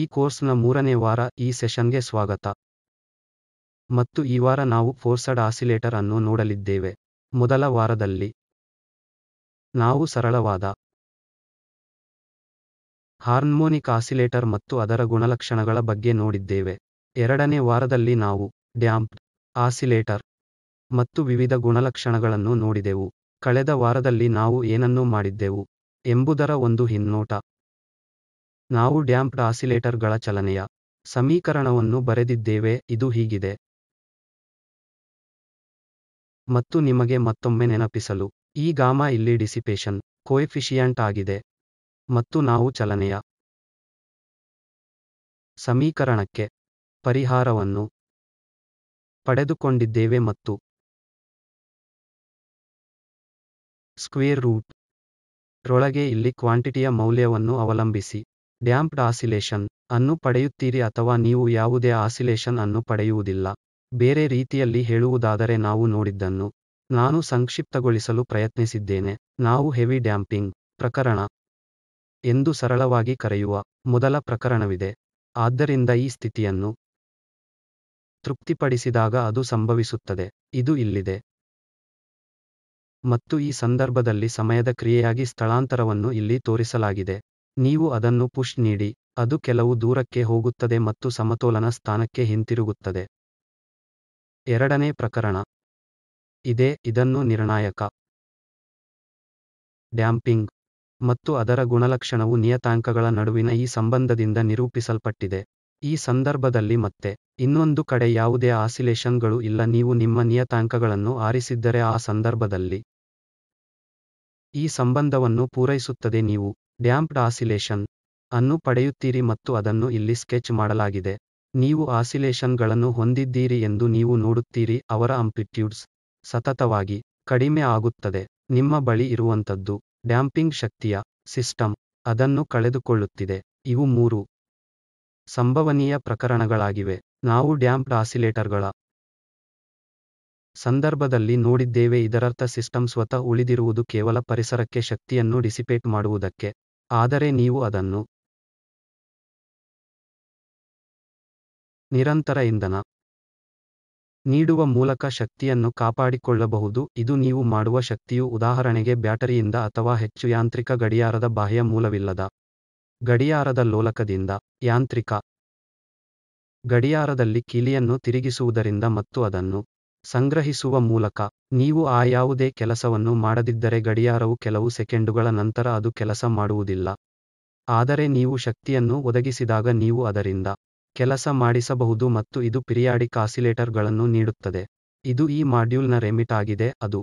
ಈ ಕೋರ್ಸ್ನ ಮೂರನೇ ವಾರ ಈ ಸೆಷನ್ಗೆ ಸ್ವಾಗತ ಮತ್ತು ಈ ವಾರ ನಾವು ಫೋರ್ಸಡ್ ಆಸಿಲೇಟರ್ ಅನ್ನು ನೋಡಲಿದ್ದೇವೆ ಮೊದಲ ವಾರದಲ್ಲಿ ನಾವು ಸರಳವಾದ ಹಾರ್ಮೋನಿಕ್ ಆಸಿಲೇಟರ್ ಮತ್ತು ಅದರ ಗುಣಲಕ್ಷಣಗಳ ಬಗ್ಗೆ ನೋಡಿದ್ದೇವೆ ಎರಡನೇ ವಾರದಲ್ಲಿ ನಾವು ಡ್ಯಾಂಪ್ಡ್ ಆಸಿಲೇಟರ್ ಮತ್ತು ವಿವಿಧ ಗುಣಲಕ್ಷಣಗಳನ್ನು ನೋಡಿದೆವು ಕಳೆದ ವಾರದಲ್ಲಿ ನಾವು ಏನನ್ನು ಮಾಡಿದ್ದೆವು ಎಂಬುದರ ಒಂದು ಹಿನ್ನೋಟ ನಾವು ಡ್ಯಾಂಪ್ಡ್ ಆಸಿಲೇಟರ್ಗಳ ಚಲನೆಯ ಸಮೀಕರಣವನ್ನು ಬರೆದಿದ್ದೇವೆ ಇದು ಹೀಗಿದೆ ಮತ್ತು ನಿಮಗೆ ಮತ್ತೊಮ್ಮೆ ನೆನಪಿಸಲು ಈ ಗಾಮ ಇಲ್ಲಿ ಡಿಸಿಪೇಷನ್ ಕೋಎಫಿಷಿಯಂಟ್ ಆಗಿದೆ ಮತ್ತು ನಾವು ಚಲನೆಯ ಸಮೀಕರಣಕ್ಕೆ ಪರಿಹಾರವನ್ನು ಪಡೆದುಕೊಂಡಿದ್ದೇವೆ ಮತ್ತು ಸ್ಕ್ವೇರ್ ರೂಟ್ ರೊಳಗೆ ಇಲ್ಲಿ ಕ್ವಾಂಟಿಟಿಯ ಮೌಲ್ಯವನ್ನು ಅವಲಂಬಿಸಿ ಡ್ಯಾಂಪ್ಡ್ ಆಸಿಲೇಷನ್ ಅನ್ನು ಪಡೆಯುತ್ತೀರಿ ಅಥವಾ ನೀವು ಯಾವುದೇ ಆಸಿಲೇಷನ್ ಅನ್ನು ಪಡೆಯುವುದಿಲ್ಲ ಬೇರೆ ರೀತಿಯಲ್ಲಿ ಹೇಳುವುದಾದರೆ ನಾವು ನೋಡಿದ್ದನ್ನು ನಾನು ಸಂಕ್ಷಿಪ್ತಗೊಳಿಸಲು ಪ್ರಯತ್ನಿಸಿದ್ದೇನೆ ನಾವು ಹೆವಿ ಡ್ಯಾಂಪಿಂಗ್ ಪ್ರಕರಣ ಎಂದು ಸರಳವಾಗಿ ಕರೆಯುವ ಮೊದಲ ಪ್ರಕರಣವಿದೆ ಆದ್ದರಿಂದ ಈ ಸ್ಥಿತಿಯನ್ನು ತೃಪ್ತಿಪಡಿಸಿದಾಗ ಅದು ಸಂಭವಿಸುತ್ತದೆ ಇದು ಇಲ್ಲಿದೆ ಮತ್ತು ಈ ಸಂದರ್ಭದಲ್ಲಿ ಸಮಯದ ಕ್ರಿಯೆಯಾಗಿ ಸ್ಥಳಾಂತರವನ್ನು ಇಲ್ಲಿ ತೋರಿಸಲಾಗಿದೆ ನೀವು ಅದನ್ನು ಪುಷ್ ನೀಡಿ ಅದು ಕೆಲವು ದೂರಕ್ಕೆ ಹೋಗುತ್ತದೆ ಮತ್ತು ಸಮತೋಲನ ಸ್ಥಾನಕ್ಕೆ ಹಿಂತಿರುಗುತ್ತದೆ ಎರಡನೇ ಪ್ರಕರಣ ಇದೆ ಇದನ್ನು ನಿರ್ಣಾಯಕ ಡ್ಯಾಂಪಿಂಗ್ ಮತ್ತು ಅದರ ಗುಣಲಕ್ಷಣವು ನಿಯತಾಂಕಗಳ ನಡುವಿನ ಈ ಸಂಬಂಧದಿಂದ ನಿರೂಪಿಸಲ್ಪಟ್ಟಿದೆ ಈ ಸಂದರ್ಭದಲ್ಲಿ ಮತ್ತೆ ಇನ್ನೊಂದು ಕಡೆ ಯಾವುದೇ ಆಸಿಲೇಷನ್ಗಳು ಇಲ್ಲ ನೀವು ನಿಮ್ಮ ನಿಯತಾಂಕಗಳನ್ನು ಆರಿಸಿದ್ದರೆ ಆ ಸಂದರ್ಭದಲ್ಲಿ ಈ ಸಂಬಂಧವನ್ನು ಪೂರೈಸುತ್ತದೆ ನೀವು ಡ್ಯಾಂಪ್ಡ್ ಆಸಿಲೇಷನ್ ಅನ್ನು ಪಡೆಯುತ್ತೀರಿ ಮತ್ತು ಅದನ್ನು ಇಲ್ಲಿ ಸ್ಕೆಚ್ ಮಾಡಲಾಗಿದೆ ನೀವು ಆಸಿಲೇಷನ್ಗಳನ್ನು ಹೊಂದಿದ್ದೀರಿ ಎಂದು ನೀವು ನೋಡುತ್ತೀರಿ ಅವರ ಅಂಪ್ಲಿಟ್ಯೂಡ್ಸ್ ಸತತವಾಗಿ ಕಡಿಮೆ ಆಗುತ್ತದೆ ನಿಮ್ಮ ಬಳಿ ಇರುವಂಥದ್ದು ಡ್ಯಾಂಪಿಂಗ್ ಶಕ್ತಿಯ ಸಿಸ್ಟಮ್ ಅದನ್ನು ಕಳೆದುಕೊಳ್ಳುತ್ತಿದೆ ಇವು ಮೂರು ಸಂಭವನೀಯ ಪ್ರಕರಣಗಳಾಗಿವೆ ನಾವು ಡ್ಯಾಂಪ್ಡ್ ಆಸಿಲೇಟರ್ಗಳ ಸಂದರ್ಭದಲ್ಲಿ ನೋಡಿದ್ದೇವೆ ಇದರರ್ಥ ಸಿಸ್ಟಮ್ ಸ್ವತಃ ಉಳಿದಿರುವುದು ಕೇವಲ ಪರಿಸರಕ್ಕೆ ಶಕ್ತಿಯನ್ನು ಡಿಸಿಪೇಟ್ ಮಾಡುವುದಕ್ಕೆ ಆದರೆ ನೀವು ಅದನ್ನು ನಿರಂತರ ಇಂಧನ ನೀಡುವ ಮೂಲಕ ಶಕ್ತಿಯನ್ನು ಕಾಪಾಡಿಕೊಳ್ಳಬಹುದು ಇದು ನೀವು ಮಾಡುವ ಶಕ್ತಿಯು ಉದಾಹರಣೆಗೆ ಬ್ಯಾಟರಿಯಿಂದ ಅಥವಾ ಹೆಚ್ಚು ಯಾಂತ್ರಿಕ ಗಡಿಯಾರದ ಬಾಹ್ಯ ಮೂಲವಿಲ್ಲದ ಗಡಿಯಾರದ ಲೋಲಕದಿಂದ ಯಾಂತ್ರಿಕ ಗಡಿಯಾರದಲ್ಲಿ ಕೀಲಿಯನ್ನು ತಿರುಗಿಸುವುದರಿಂದ ಮತ್ತು ಅದನ್ನು ಸಂಗ್ರಹಿಸುವ ಮೂಲಕ ನೀವು ಆ ಯಾವುದೇ ಕೆಲಸವನ್ನು ಮಾಡದಿದ್ದರೆ ಗಡಿಯಾರವು ಕೆಲವು ಸೆಕೆಂಡುಗಳ ನಂತರ ಅದು ಕೆಲಸ ಮಾಡುವುದಿಲ್ಲ ಆದರೆ ನೀವು ಶಕ್ತಿಯನ್ನು ಒದಗಿಸಿದಾಗ ನೀವು ಅದರಿಂದ ಕೆಲಸ ಮಾಡಿಸಬಹುದು ಮತ್ತು ಇದು ಪಿರಿಯಾಡಿಕ್ ಆಸಿಲೇಟರ್ಗಳನ್ನು ನೀಡುತ್ತದೆ ಇದು ಈ ಮಾಡ್ಯೂಲ್ನ ರೆಮಿಟ್ ಆಗಿದೆ ಅದು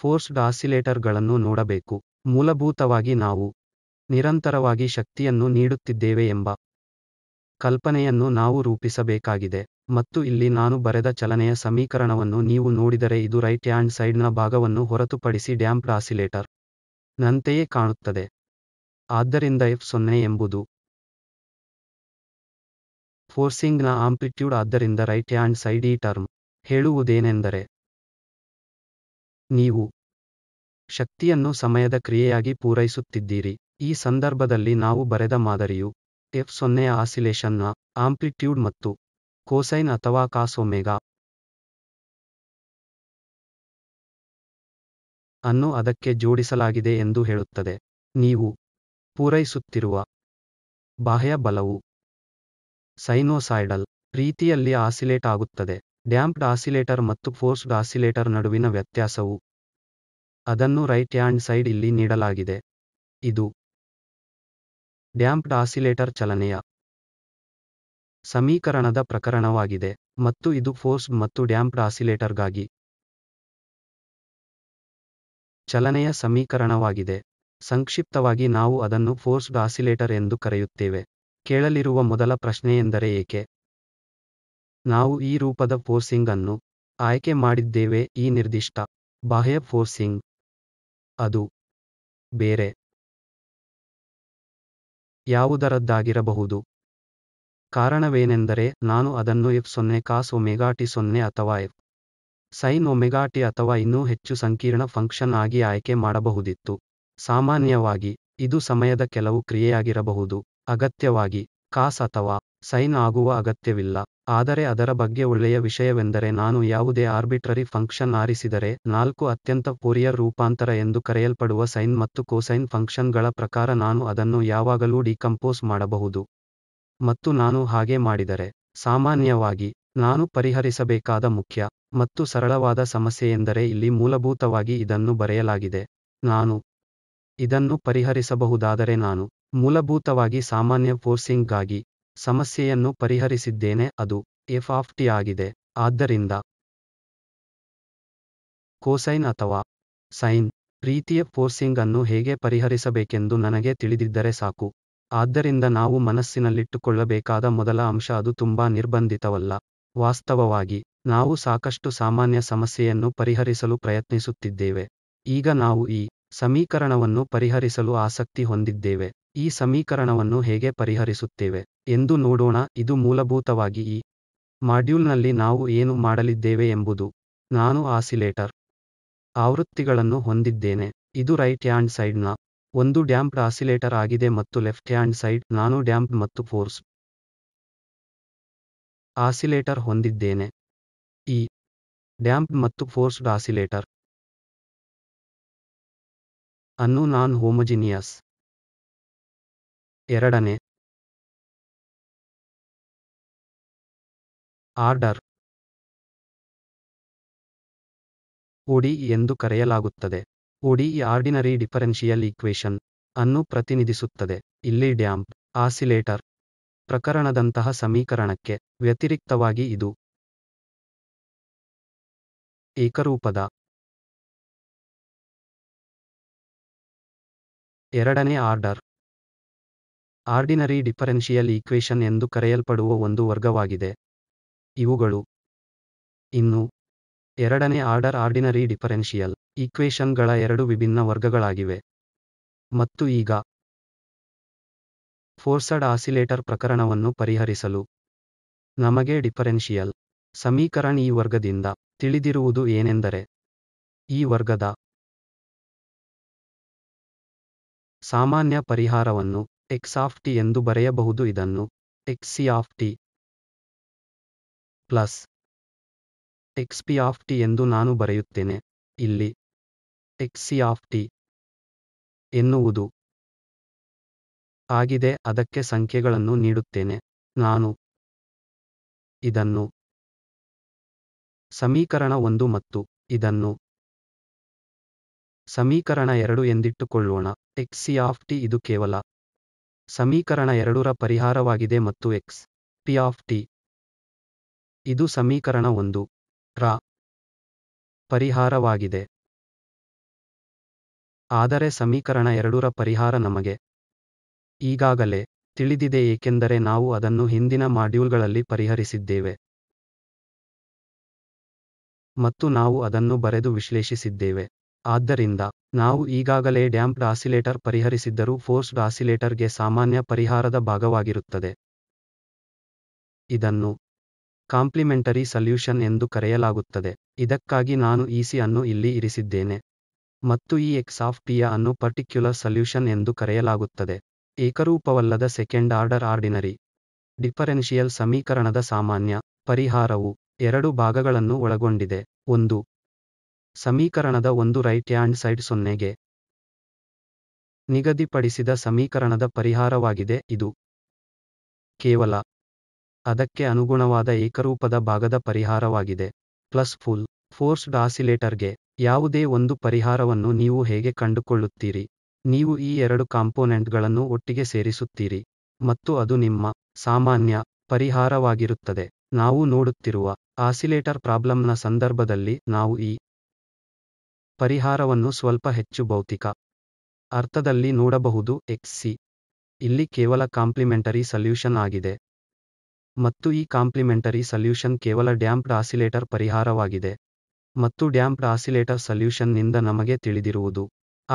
ಫೋರ್ಸ್ಡ್ ಆಸಿಲೇಟರ್ಗಳನ್ನು ನೋಡಬೇಕು ಮೂಲಭೂತವಾಗಿ ನಾವು ನಿರಂತರವಾಗಿ ಶಕ್ತಿಯನ್ನು ನೀಡುತ್ತಿದ್ದೇವೆ ಎಂಬ ಕಲ್ಪನೆಯನ್ನು ನಾವು ರೂಪಿಸಬೇಕಾಗಿದೆ ಮತ್ತು ಇಲ್ಲಿ ನಾನು ಬರೆದ ಚಲನೆಯ ಸಮೀಕರಣವನ್ನು ನೀವು ನೋಡಿದರೆ ಇದು ರೈಟ್ ಹ್ಯಾಂಡ್ ಸೈಡ್ನ ಭಾಗವನ್ನು ಹೊರತುಪಡಿಸಿ ಡ್ಯಾಂಪ್ಡ್ ಆಸಿಲೇಟರ್ ನಂತೆಯೇ ಕಾಣುತ್ತದೆ ಆದ್ದರಿಂದ ಎಫ್ ಸೊನ್ನೆ ಎಂಬುದು ಫೋರ್ಸಿಂಗ್ನ ಆಂಪ್ಲಿಟ್ಯೂಡ್ ಆದ್ದರಿಂದ ರೈಟ್ ಹ್ಯಾಂಡ್ ಸೈಡ್ ಈ ಟರ್ಮ್ ಹೇಳುವುದೇನೆಂದರೆ ನೀವು ಶಕ್ತಿಯನ್ನು ಸಮಯದ ಕ್ರಿಯೆಯಾಗಿ ಪೂರೈಸುತ್ತಿದ್ದೀರಿ ಈ ಸಂದರ್ಭದಲ್ಲಿ ನಾವು ಬರೆದ ಮಾದರಿಯು ಎಫ್ ಸೊನ್ನೆಯ ಆಸಿಲೇಷನ್ನ ಆಂಪ್ಲಿಟ್ಯೂಡ್ ಮತ್ತು ಕೋಸೈನ್ ಅಥವಾ ಕಾಸೊಮೆಗಾ ಅನ್ನು ಅದಕ್ಕೆ ಜೋಡಿಸಲಾಗಿದೆ ಎಂದು ಹೇಳುತ್ತದೆ ನೀವು ಪೂರೈಸುತ್ತಿರುವ ಬಾಹ್ಯ ಬಲವು ಸೈನೋಸೈಡಲ್ ರೀತಿಯಲ್ಲಿ ಆಸಿಲೇಟ್ ಆಗುತ್ತದೆ ಡ್ಯಾಂಪ್ಡ್ ಆಸಿಲೇಟರ್ ಮತ್ತು ಫೋರ್ಸ್ಡ್ ಆಸಿಲೇಟರ್ ನಡುವಿನ ವ್ಯತ್ಯಾಸವು ಅದನ್ನು ರೈಟ್ ಹ್ಯಾಂಡ್ ಸೈಡ್ ಇಲ್ಲಿ ನೀಡಲಾಗಿದೆ ಇದು ಡ್ಯಾಂಪ್ಡ್ ಆಸಿಲೇಟರ್ ಚಲನೆಯ ಸಮೀಕರಣದ ಪ್ರಕರಣವಾಗಿದೆ ಮತ್ತು ಇದು ಫೋರ್ಸ್ಡ್ ಮತ್ತು ಡ್ಯಾಂಪ್ಡ್ ಆಸಿಲೇಟರ್ಗಾಗಿ ಚಲನೆಯ ಸಮೀಕರಣವಾಗಿದೆ ಸಂಕ್ಷಿಪ್ತವಾಗಿ ನಾವು ಅದನ್ನು ಫೋರ್ಸ್ಡ್ ಆಸಿಲೇಟರ್ ಎಂದು ಕರೆಯುತ್ತೇವೆ ಕೇಳಲಿರುವ ಮೊದಲ ಪ್ರಶ್ನೆಯೆಂದರೆ ಏಕೆ ನಾವು ಈ ರೂಪದ ಫೋರ್ಸಿಂಗ್ ಅನ್ನು ಆಯ್ಕೆ ಮಾಡಿದ್ದೇವೆ ಈ ನಿರ್ದಿಷ್ಟ ಬಾಹ್ಯ ಫೋರ್ಸಿಂಗ್ ಅದು ಬೇರೆ ಯಾವುದರದ್ದಾಗಿರಬಹುದು ಕಾರಣವೇನೆಂದರೆ ನಾನು ಅದನ್ನು ಎಫ್ ಸೊನ್ನೆ ಕಾಸ್ ಒಮೆಗಾಟಿ ಸೊನ್ನೆ ಅಥವಾ ಎಫ್ ಸೈನ್ ಒಮೆಗಾಟಿ ಅಥವಾ ಇನ್ನೂ ಹೆಚ್ಚು ಸಂಕೀರ್ಣ ಫಂಕ್ಷನ್ ಆಗಿ ಆಯ್ಕೆ ಮಾಡಬಹುದಿತ್ತು ಸಾಮಾನ್ಯವಾಗಿ ಇದು ಸಮಯದ ಕೆಲವು ಕ್ರಿಯೆಯಾಗಿರಬಹುದು ಅಗತ್ಯವಾಗಿ ಕಾಸ್ ಅಥವಾ ಸೈನ್ ಆಗುವ ಅಗತ್ಯವಿಲ್ಲ ಆದರೆ ಅದರ ಬಗ್ಗೆ ಒಳ್ಳೆಯ ವಿಷಯವೆಂದರೆ ನಾನು ಯಾವುದೇ ಆರ್ಬಿಟ್ರರಿ ಫಂಕ್ಷನ್ ಆರಿಸಿದರೆ ನಾಲ್ಕು ಅತ್ಯಂತ ಫೋರಿಯರ್ ರೂಪಾಂತರ ಎಂದು ಕರೆಯಲ್ಪಡುವ ಸೈನ್ ಮತ್ತು ಕೋಸೈನ್ ಫಂಕ್ಷನ್ಗಳ ಪ್ರಕಾರ ನಾನು ಅದನ್ನು ಯಾವಾಗಲೂ ಡಿಕಂಪೋಸ್ ಮಾಡಬಹುದು ಮತ್ತು ನಾನು ಹಾಗೆ ಮಾಡಿದರೆ ಸಾಮಾನ್ಯವಾಗಿ ನಾನು ಪರಿಹರಿಸಬೇಕಾದ ಮುಖ್ಯ ಮತ್ತು ಸರಳವಾದ ಸಮಸ್ಯೆಯೆಂದರೆ ಇಲ್ಲಿ ಮೂಲಭೂತವಾಗಿ ಇದನ್ನು ಬರೆಯಲಾಗಿದೆ ನಾನು ಇದನ್ನು ಪರಿಹರಿಸಬಹುದಾದರೆ ನಾನು ಮೂಲಭೂತವಾಗಿ ಸಾಮಾನ್ಯ ಫೋರ್ಸಿಂಗ್ಗಾಗಿ ಸಮಸ್ಯೆಯನ್ನು ಪರಿಹರಿಸಿದ್ದೇನೆ ಅದು ಎಫ್ ಆಫ್ ಟಿ ಆಗಿದೆ ಆದ್ದರಿಂದ ಕೋಸೈನ್ ಅಥವಾ ಸೈನ್ ರೀತಿಯ ಫೋರ್ಸಿಂಗ್ ಅನ್ನು ಹೇಗೆ ಪರಿಹರಿಸಬೇಕೆಂದು ನನಗೆ ತಿಳಿದಿದ್ದರೆ ಸಾಕು ಆದ್ದರಿಂದ ನಾವು ಮನಸ್ಸಿನಲ್ಲಿಟ್ಟುಕೊಳ್ಳಬೇಕಾದ ಮೊದಲ ಅಂಶ ಅದು ತುಂಬಾ ನಿರ್ಬಂಧಿತವಲ್ಲ ವಾಸ್ತವವಾಗಿ ನಾವು ಸಾಕಷ್ಟು ಸಾಮಾನ್ಯ ಸಮಸ್ಯೆಯನ್ನು ಪರಿಹರಿಸಲು ಪ್ರಯತ್ನಿಸುತ್ತಿದ್ದೇವೆ ಈಗ ನಾವು ಈ ಸಮೀಕರಣವನ್ನು ಪರಿಹರಿಸಲು ಆಸಕ್ತಿ ಹೊಂದಿದ್ದೇವೆ ಈ ಸಮೀಕರಣವನ್ನು ಹೇಗೆ ಪರಿಹರಿಸುತ್ತೇವೆ ಎಂದು ನೋಡೋಣ ಇದು ಮೂಲಭೂತವಾಗಿ ಈ ಮಾಡ್ಯೂಲ್ನಲ್ಲಿ ನಾವು ಏನು ಮಾಡಲಿದ್ದೇವೆ ಎಂಬುದು ನಾನು ಆಸಿಲೇಟರ್ ಆವೃತ್ತಿಗಳನ್ನು ಹೊಂದಿದ್ದೇನೆ ಇದು ರೈಟ್ ಹ್ಯಾಂಡ್ ಸೈಡ್ನ ಒಂದು ಡ್ಯಾಂಪ್ಡ್ ಆಸಿಲೇಟರ್ ಆಗಿದೆ ಮತ್ತು ಲೆಫ್ಟ್ ಹ್ಯಾಂಡ್ ಸೈಡ್ ನಾನು ಡ್ಯಾಂಪ್ ಮತ್ತು ಫೋರ್ಸ್ ಆಸಿಲೇಟರ್ ಹೊಂದಿದ್ದೇನೆ ಈ ಡ್ಯಾಂಪ್ ಮತ್ತು ಫೋರ್ಸ್ಡ್ ಆಸಿಲೇಟರ್ ಅನ್ನು ನಾನ್ ಹೋಮಜಿನಿಯಸ್ ಎರಡನೇ ಆರ್ಡರ್ ಒಡಿ ಎಂದು ಕರೆಯಲಾಗುತ್ತದೆ ಓಡಿ ಆರ್ಡಿನರಿ ಡಿಫರೆನ್ಷಿಯಲ್ ಈಕ್ವೇಶನ್ ಅನ್ನು ಪ್ರತಿನಿಧಿಸುತ್ತದೆ ಇಲ್ಲಿ ಡ್ಯಾಂಪ್ ಆಸಿಲೇಟರ್ ಪ್ರಕರಣದಂತಹ ಸಮೀಕರಣಕ್ಕೆ ವ್ಯತಿರಿಕ್ತವಾಗಿ ಇದು ಏಕರೂಪದ ಎರಡನೇ ಆರ್ಡರ್ ಆರ್ಡಿನರಿ ಡಿಫರೆನ್ಷಿಯಲ್ ಈಕ್ವೇಶನ್ ಎಂದು ಕರೆಯಲ್ಪಡುವ ಒಂದು ವರ್ಗವಾಗಿದೆ ಇವುಗಳು ಇನ್ನು ಎರಡನೇ ಆರ್ಡರ್ ಆರ್ಡಿನರಿ ಡಿಫರೆನ್ಷಿಯಲ್ ಗಳ ಎರಡು ವಿಭಿನ್ನ ವರ್ಗಗಳಾಗಿವೆ ಮತ್ತು ಈಗ ಫೋರ್ಸಡ್ ಆಸಿಲೇಟರ್ ಪ್ರಕರಣವನ್ನು ಪರಿಹರಿಸಲು ನಮಗೆ ಡಿಫರೆನ್ಷಿಯಲ್ ಸಮೀಕರಣ ಈ ವರ್ಗದಿಂದ ತಿಳಿದಿರುವುದು ಏನೆಂದರೆ ಈ ವರ್ಗದ ಸಾಮಾನ್ಯ ಪರಿಹಾರವನ್ನು ಎಕ್ಸ್ ಆಫ್ ಟಿ ಎಂದು ಬರೆಯಬಹುದು ಇದನ್ನು X C of T plus X P of T ಎಂದು ನಾನು ಬರೆಯುತ್ತೇನೆ ಇಲ್ಲಿ ಎಕ್ಸ್ ಸಿ ಆಫ್ ಟಿ ಎನ್ನುವುದು ಆಗಿದೆ ಅದಕ್ಕೆ ಸಂಖ್ಯೆಗಳನ್ನು ನೀಡುತ್ತೇನೆ ನಾನು ಇದನ್ನು ಸಮೀಕರಣ ಒಂದು ಮತ್ತು ಇದನ್ನು ಸಮೀಕರಣ ಎರಡು ಎಂದಿಟ್ಟುಕೊಳ್ಳೋಣ ಎಕ್ಸ್ ಸಿ ಆಫ್ ಟಿ ಇದು ಕೇವಲ ಸಮೀಕರಣ ಎರಡರ ಪರಿಹಾರವಾಗಿದೆ ಮತ್ತು ಎಕ್ಸ್ ಪಿ ಆಫ್ ಟಿ ಇದು ಸಮೀಕರಣ ಒಂದು ರ ಪರಿಹಾರವಾಗಿದೆ ಆದರೆ ಸಮೀಕರಣ ಎರಡೂರ ಪರಿಹಾರ ನಮಗೆ ಈಗಾಗಲೇ ತಿಳಿದಿದೆ ಏಕೆಂದರೆ ನಾವು ಅದನ್ನು ಹಿಂದಿನ ಮಾಡ್ಯೂಲ್ಗಳಲ್ಲಿ ಪರಿಹರಿಸಿದ್ದೇವೆ ಮತ್ತು ನಾವು ಅದನ್ನು ಬರೆದು ವಿಶ್ಲೇಷಿಸಿದ್ದೇವೆ ಆದ್ದರಿಂದ ನಾವು ಈಗಾಗಲೇ ಡ್ಯಾಂಪ್ಡ್ ಆಸಿಲೇಟರ್ ಪರಿಹರಿಸಿದ್ದರೂ ಫೋರ್ಸ್ಡ್ ಆಸಿಲೇಟರ್ಗೆ ಸಾಮಾನ್ಯ ಪರಿಹಾರದ ಭಾಗವಾಗಿರುತ್ತದೆ ಇದನ್ನು ಕಾಂಪ್ಲಿಮೆಂಟರಿ ಸಲ್ಯೂಷನ್ ಎಂದು ಕರೆಯಲಾಗುತ್ತದೆ ಇದಕ್ಕಾಗಿ ನಾನು ಇಸಿ e ಅನ್ನು ಇಲ್ಲಿ ಇರಿಸಿದ್ದೇನೆ ಮತ್ತು ಈ ಎಕ್ಸ್ ಆಫ್ ಟಿಯ ಅನ್ನು ಪರ್ಟಿಕ್ಯುಲರ್ ಸಲ್ಯೂಷನ್ ಎಂದು ಕರೆಯಲಾಗುತ್ತದೆ ಏಕರೂಪವಲ್ಲದ ಸೆಕೆಂಡ್ ಆರ್ಡರ್ ಆರ್ಡಿನರಿ ಡಿಫರೆನ್ಷಿಯಲ್ ಸಮೀಕರಣದ ಸಾಮಾನ್ಯ ಪರಿಹಾರವು ಎರಡು ಭಾಗಗಳನ್ನು ಒಳಗೊಂಡಿದೆ ಒಂದು ಸಮೀಕರಣದ ಒಂದು ರೈಟ್ ಹ್ಯಾಂಡ್ ಸೈಡ್ ಸೊನ್ನೆಗೆ ನಿಗದಿಪಡಿಸಿದ ಸಮೀಕರಣದ ಪರಿಹಾರವಾಗಿದೆ ಇದು ಕೇವಲ ಅದಕ್ಕೆ ಅನುಗುಣವಾದ ಏಕರೂಪದ ಭಾಗದ ಪರಿಹಾರವಾಗಿದೆ ಪ್ಲಸ್ ಫುಲ್ ಫೋರ್ಸ್ಡ್ ಆಸಿಲೇಟರ್ಗೆ ಯಾವುದೇ ಒಂದು ಪರಿಹಾರವನ್ನು ನೀವು ಹೇಗೆ ಕಂಡುಕೊಳ್ಳುತ್ತೀರಿ ನೀವು ಈ ಎರಡು ಕಾಂಪೋನೆಂಟ್ಗಳನ್ನು ಒಟ್ಟಿಗೆ ಸೇರಿಸುತ್ತೀರಿ ಮತ್ತು ಅದು ನಿಮ್ಮ ಸಾಮಾನ್ಯ ಪರಿಹಾರವಾಗಿರುತ್ತದೆ ನಾವು ನೋಡುತ್ತಿರುವ ಆಸಿಲೇಟರ್ ಪ್ರಾಬ್ಲಮ್ನ ಸಂದರ್ಭದಲ್ಲಿ ನಾವು ಈ ಪರಿಹಾರವನ್ನು ಸ್ವಲ್ಪ ಹೆಚ್ಚು ಭೌತಿಕ ಅರ್ಥದಲ್ಲಿ ನೋಡಬಹುದು ಎಕ್ಸ್ ಇಲ್ಲಿ ಕೇವಲ ಕಾಂಪ್ಲಿಮೆಂಟರಿ ಸಲ್ಯೂಷನ್ ಆಗಿದೆ ಮತ್ತು ಈ ಕಾಂಪ್ಲಿಮೆಂಟರಿ ಸಲ್ಯೂಷನ್ ಕೇವಲ ಡ್ಯಾಂಪ್ಡ್ ಆಸಿಲೇಟರ್ ಪರಿಹಾರವಾಗಿದೆ ಮತ್ತು ಡ್ಯಾಂಪ್ಡ್ ಆಸಿಲೇಟರ್ ಸಲ್ಯೂಷನ್ನಿಂದ ನಮಗೆ ತಿಳಿದಿರುವುದು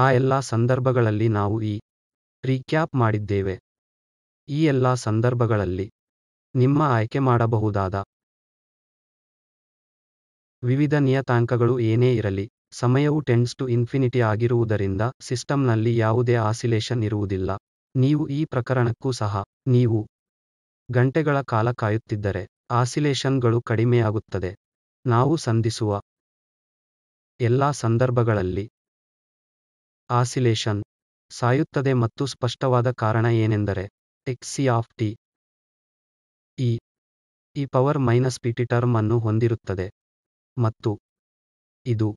ಆ ಎಲ್ಲ ಸಂದರ್ಭಗಳಲ್ಲಿ ನಾವು ಈ ರೀಕ್ಯಾಪ್ ಮಾಡಿದ್ದೇವೆ ಈ ಎಲ್ಲ ಸಂದರ್ಭಗಳಲ್ಲಿ ನಿಮ್ಮ ಆಯ್ಕೆ ಮಾಡಬಹುದಾದ ವಿವಿಧ ನಿಯತಾಂಕಗಳು ಏನೇ ಇರಲಿ ಸಮಯವು ಟೆನ್ಸ್ ಟು ಇನ್ಫಿನಿಟಿ ಆಗಿರುವುದರಿಂದ ಸಿಸ್ಟಮ್ನಲ್ಲಿ ಯಾವುದೇ ಆಸಿಲೇಷನ್ ಇರುವುದಿಲ್ಲ ನೀವು ಈ ಪ್ರಕರಣಕ್ಕೂ ಸಹ ನೀವು ಗಂಟೆಗಳ ಕಾಲ ಕಾಯುತ್ತಿದ್ದರೆ ಆಸಿಲೇಷನ್ಗಳು ಕಡಿಮೆಯಾಗುತ್ತದೆ ನಾವು ಸಂಧಿಸುವ ಎಲ್ಲ ಸಂದರ್ಭಗಳಲ್ಲಿ ಆಸಿಲೇಷನ್ ಸಾಯುತ್ತದೆ ಮತ್ತು ಸ್ಪಷ್ಟವಾದ ಕಾರಣ ಏನೆಂದರೆ ಎಕ್ಸಿ ಆಫ್ ಟಿ ಇ ಈ power minus P T term ಅನ್ನು ಹೊಂದಿರುತ್ತದೆ ಮತ್ತು ಇದು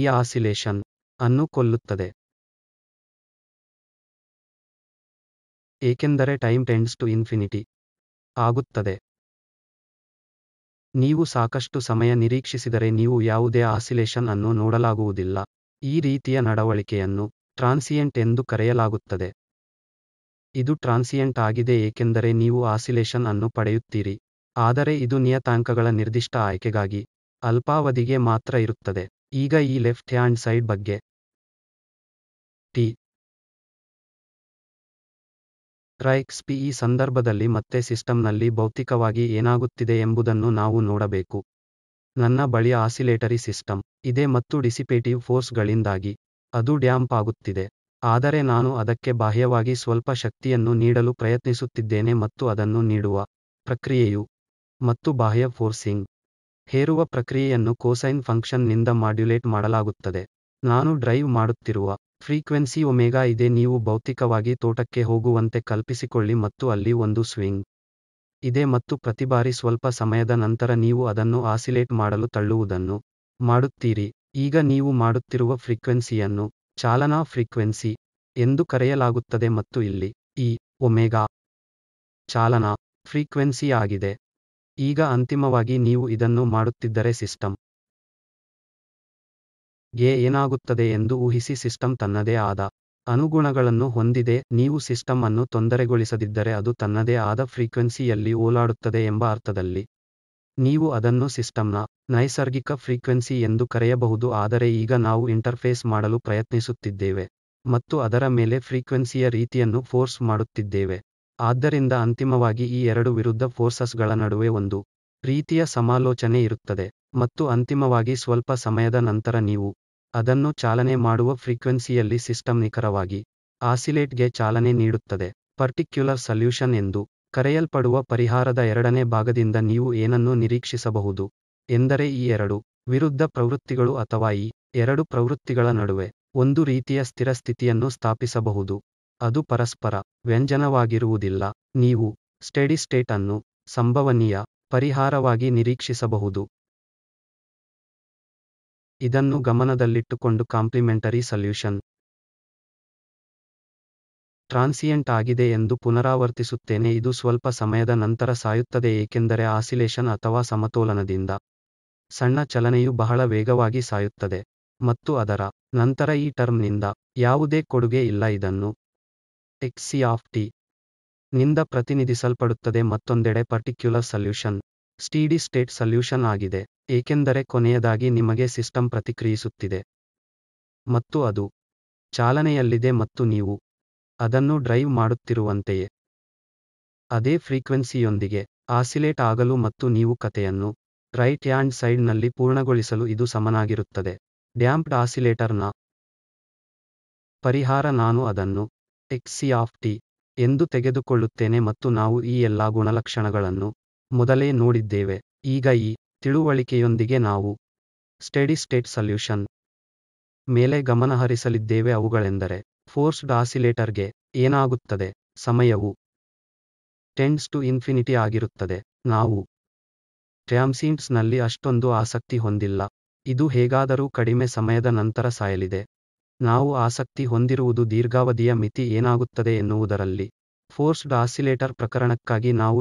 ಈ ಆಸಿಲೇಷನ್ ಅನ್ನು ಕೊಲ್ಲುತ್ತದೆ ಏಕೆಂದರೆ ಟೈಮ್ ಟೆಂಡ್ಸ್ ಟು ಇನ್ಫಿನಿಟಿ ಆಗುತ್ತದೆ ನೀವು ಸಾಕಷ್ಟು ಸಮಯ ನಿರೀಕ್ಷಿಸಿದರೆ ನೀವು ಯಾವುದೇ ಆಸಿಲೇಷನ್ ಅನ್ನು ನೋಡಲಾಗುವುದಿಲ್ಲ ಈ ರೀತಿಯ ನಡವಳಿಕೆಯನ್ನು ಟ್ರಾನ್ಸಿಯೆಂಟ್ ಎಂದು ಕರೆಯಲಾಗುತ್ತದೆ ಇದು ಟ್ರಾನ್ಸಿಯೆಂಟ್ ಆಗಿದೆ ಏಕೆಂದರೆ ನೀವು ಆಸಿಲೇಷನ್ ಅನ್ನು ಪಡೆಯುತ್ತೀರಿ ಆದರೆ ಇದು ನಿಯತಾಂಕಗಳ ನಿರ್ದಿಷ್ಟ ಆಯ್ಕೆಗಾಗಿ ಅಲ್ಪಾವಧಿಗೆ ಮಾತ್ರ ಇರುತ್ತದೆ ಈಗ ಈ ಲೆಫ್ಟ್ ಹ್ಯಾಂಡ್ ಸೈಡ್ ಬಗ್ಗೆ ಟಿ ಪಿ ಈ ಸಂದರ್ಭದಲ್ಲಿ ಮತ್ತೆ ಸಿಸ್ಟಂನಲ್ಲಿ ಭೌತಿಕವಾಗಿ ಏನಾಗುತ್ತಿದೆ ಎಂಬುದನ್ನು ನಾವು ನೋಡಬೇಕು ನನ್ನ ಬಳಿಯ ಆಸಿಲೇಟರಿ ಸಿಸ್ಟಮ್ ಇದೆ ಮತ್ತು ಡಿಸಿಪೇಟಿವ್ ಫೋರ್ಸ್ಗಳಿಂದಾಗಿ ಅದು ಡ್ಯಾಂಪ್ ಆಗುತ್ತಿದೆ ಆದರೆ ನಾನು ಅದಕ್ಕೆ ಬಾಹ್ಯವಾಗಿ ಸ್ವಲ್ಪ ಶಕ್ತಿಯನ್ನು ನೀಡಲು ಪ್ರಯತ್ನಿಸುತ್ತಿದ್ದೇನೆ ಮತ್ತು ಅದನ್ನು ನೀಡುವ ಪ್ರಕ್ರಿಯೆಯು ಮತ್ತು ಬಾಹ್ಯ ಫೋರ್ಸಿಂಗ್ ಹೇರುವ ಪ್ರಕ್ರಿಯೆಯನ್ನು ಕೋಸೈನ್ ಫಂಕ್ಷನ್ನಿಂದ ಮಾಡ್ಯುಲೇಟ್ ಮಾಡಲಾಗುತ್ತದೆ ನಾನು ಡ್ರೈವ್ ಮಾಡುತ್ತಿರುವ ಫ್ರೀಕ್ವೆನ್ಸಿ ಒಮೆಗಾ ಇದೆ ನೀವು ಭೌತಿಕವಾಗಿ ತೋಟಕ್ಕೆ ಹೋಗುವಂತೆ ಕಲ್ಪಿಸಿಕೊಳ್ಳಿ ಮತ್ತು ಅಲ್ಲಿ ಒಂದು ಸ್ವಿಂಗ್ ಇದೆ ಮತ್ತು ಪ್ರತಿ ಬಾರಿ ಸ್ವಲ್ಪ ಸಮಯದ ನಂತರ ನೀವು ಅದನ್ನು ಆಸಿಲೇಟ್ ಮಾಡಲು ತಳ್ಳುವುದನ್ನು ಮಾಡುತ್ತೀರಿ ಈಗ ನೀವು ಮಾಡುತ್ತಿರುವ ಫ್ರೀಕ್ವೆನ್ಸಿಯನ್ನು ಚಾಲನಾ ಫ್ರೀಕ್ವೆನ್ಸಿ ಎಂದು ಕರೆಯಲಾಗುತ್ತದೆ ಮತ್ತು ಇಲ್ಲಿ ಈ ಒಮೆಗಾ ಚಾಲನಾ ಫ್ರೀಕ್ವೆನ್ಸಿ ಆಗಿದೆ ಈಗ ಅಂತಿಮವಾಗಿ ನೀವು ಇದನ್ನು ಮಾಡುತ್ತಿದ್ದರೆ ಸಿಸ್ಟಮ್ ಗೆ ಏನಾಗುತ್ತದೆ ಎಂದು ಊಹಿಸಿ ಸಿಸ್ಟಮ್ ತನ್ನದೇ ಆದ ಅನುಗುಣಗಳನ್ನು ಹೊಂದಿದೆ ನೀವು ಸಿಸ್ಟಮ್ ಅನ್ನು ತೊಂದರೆಗೊಳಿಸದಿದ್ದರೆ ಅದು ತನ್ನದೇ ಆದ ಫ್ರೀಕ್ವೆನ್ಸಿಯಲ್ಲಿ ಓಲಾಡುತ್ತದೆ ಎಂಬ ಅರ್ಥದಲ್ಲಿ ನೀವು ಅದನ್ನು ಸಿಸ್ಟಮ್ನ ನೈಸರ್ಗಿಕ ಫ್ರೀಕ್ವೆನ್ಸಿ ಎಂದು ಕರೆಯಬಹುದು ಆದರೆ ಈಗ ನಾವು ಇಂಟರ್ಫೇಸ್ ಮಾಡಲು ಪ್ರಯತ್ನಿಸುತ್ತಿದ್ದೇವೆ ಮತ್ತು ಅದರ ಮೇಲೆ ಫ್ರೀಕ್ವೆನ್ಸಿಯ ರೀತಿಯನ್ನು ಫೋರ್ಸ್ ಮಾಡುತ್ತಿದ್ದೇವೆ ಆದ್ದರಿಂದ ಅಂತಿಮವಾಗಿ ಈ ಎರಡು ವಿರುದ್ಧ ಫೋರ್ಸಸ್ಗಳ ನಡುವೆ ಒಂದು ರೀತಿಯ ಸಮಾಲೋಚನೆ ಇರುತ್ತದೆ ಮತ್ತು ಅಂತಿಮವಾಗಿ ಸ್ವಲ್ಪ ಸಮಯದ ನಂತರ ನೀವು ಅದನ್ನು ಚಾಲನೆ ಮಾಡುವ ಫ್ರೀಕ್ವೆನ್ಸಿಯಲ್ಲಿ ಸಿಸ್ಟಮ್ ನಿಖರವಾಗಿ ಆಸಿಲೇಟ್ಗೆ ಚಾಲನೆ ನೀಡುತ್ತದೆ ಪರ್ಟಿಕ್ಯುಲರ್ ಸಲ್ಯೂಷನ್ ಎಂದು ಕರೆಯಲ್ಪಡುವ ಪರಿಹಾರದ ಎರಡನೇ ಭಾಗದಿಂದ ನೀವು ಏನನ್ನು ನಿರೀಕ್ಷಿಸಬಹುದು ಎಂದರೆ ಈ ಎರಡು ವಿರುದ್ಧ ಪ್ರವೃತ್ತಿಗಳು ಅಥವಾ ಈ ಎರಡು ಪ್ರವೃತ್ತಿಗಳ ನಡುವೆ ಒಂದು ರೀತಿಯ ಸ್ಥಿರ ಸ್ಥಿತಿಯನ್ನು ಸ್ಥಾಪಿಸಬಹುದು ಅದು ಪರಸ್ಪರ ವ್ಯಂಜನವಾಗಿರುವುದಿಲ್ಲ ನೀವು ಸ್ಟೆಡಿ ಸ್ಟೇಟ್ ಅನ್ನು ಸಂಭವನೀಯ ಪರಿಹಾರವಾಗಿ ನಿರೀಕ್ಷಿಸಬಹುದು ಇದನ್ನು ಗಮನದಲ್ಲಿಟ್ಟುಕೊಂಡು ಕಾಂಪ್ಲಿಮೆಂಟರಿ ಸಲ್ಯೂಷನ್ ಟ್ರಾನ್ಸಿಯೆಂಟ್ ಆಗಿದೆ ಎಂದು ಪುನರಾವರ್ತಿಸುತ್ತೇನೆ ಇದು ಸ್ವಲ್ಪ ಸಮಯದ ನಂತರ ಸಾಯುತ್ತದೆ ಏಕೆಂದರೆ ಆಸಿಲೇಷನ್ ಅಥವಾ ಸಮತೋಲನದಿಂದ ಸಣ್ಣ ಚಲನೆಯು ಬಹಳ ವೇಗವಾಗಿ ಸಾಯುತ್ತದೆ ಮತ್ತು ಅದರ ನಂತರ ಈ ಟರ್ಮ್ನಿಂದ ಯಾವುದೇ ಕೊಡುಗೆ ಇಲ್ಲ ಇದನ್ನು ಎಕ್ಸಿ ಆಫ್ ಟಿ ನಿಂದ ಪ್ರತಿನಿಧಿಸಲ್ಪಡುತ್ತದೆ ಮತ್ತೊಂದೆಡೆ particular solution steady state solution ಆಗಿದೆ ಏಕೆಂದರೆ ಕೊನೆಯದಾಗಿ ನಿಮಗೆ ಸಿಸ್ಟಮ್ ಪ್ರತಿಕ್ರಿಯಿಸುತ್ತಿದೆ ಮತ್ತು ಅದು ಚಾಲನೆಯಲ್ಲಿದೆ ಮತ್ತು ನೀವು ಅದನ್ನು ಡ್ರೈವ್ ಮಾಡುತ್ತಿರುವಂತೆಯೇ ಅದೇ ಫ್ರೀಕ್ವೆನ್ಸಿಯೊಂದಿಗೆ ಆಸಿಲೇಟ್ ಆಗಲು ಮತ್ತು ನೀವು ಕತೆಯನ್ನು ರೈಟ್ ಹ್ಯಾಂಡ್ ಸೈಡ್ನಲ್ಲಿ ಪೂರ್ಣಗೊಳಿಸಲು ಇದು ಸಮನಾಗಿರುತ್ತದೆ ಡ್ಯಾಂಪ್ಡ್ ಆಸಿಲೇಟರ್ನ ಪರಿಹಾರ ನಾನು ಅದನ್ನು ಎಕ್ಸಿ ಆಫ್ ಟಿ ಎಂದು ತೆಗೆದುಕೊಳ್ಳುತ್ತೇನೆ ಮತ್ತು ನಾವು ಈ ಎಲ್ಲಾ ಗುಣಲಕ್ಷಣಗಳನ್ನು ಮೊದಲೇ ನೋಡಿದ್ದೇವೆ ಈಗ ಈ ತಿಳುವಳಿಕೆಯೊಂದಿಗೆ ನಾವು ಸ್ಟಡಿ ಸ್ಟೇಟ್ ಸಲ್ಯೂಷನ್ ಮೇಲೆ ಗಮನಹರಿಸಲಿದ್ದೇವೆ ಅವುಗಳೆಂದರೆ ಫೋರ್ಸ್ಡ್ ಆಸಿಲೇಟರ್ಗೆ ಏನಾಗುತ್ತದೆ ಸಮಯವು ಟೆಂಡ್ಸ್ ಟು ಇನ್ಫಿನಿಟಿ ಆಗಿರುತ್ತದೆ ನಾವು ಟ್ಯಾಮ್ಸೀನ್ಸ್ನಲ್ಲಿ ಅಷ್ಟೊಂದು ಆಸಕ್ತಿ ಹೊಂದಿಲ್ಲ ಇದು ಹೇಗಾದರೂ ಕಡಿಮೆ ಸಮಯದ ನಂತರ ಸಾಯಲಿದೆ ನಾವು ಆಸಕ್ತಿ ಹೊಂದಿರುವುದು ದೀರ್ಘಾವಧಿಯ ಮಿತಿ ಏನಾಗುತ್ತದೆ ಎನ್ನುವುದರಲ್ಲಿ ಫೋರ್ಸ್ಡ್ ಆಸಿಲೇಟರ್ ಪ್ರಕರಣಕ್ಕಾಗಿ ನಾವು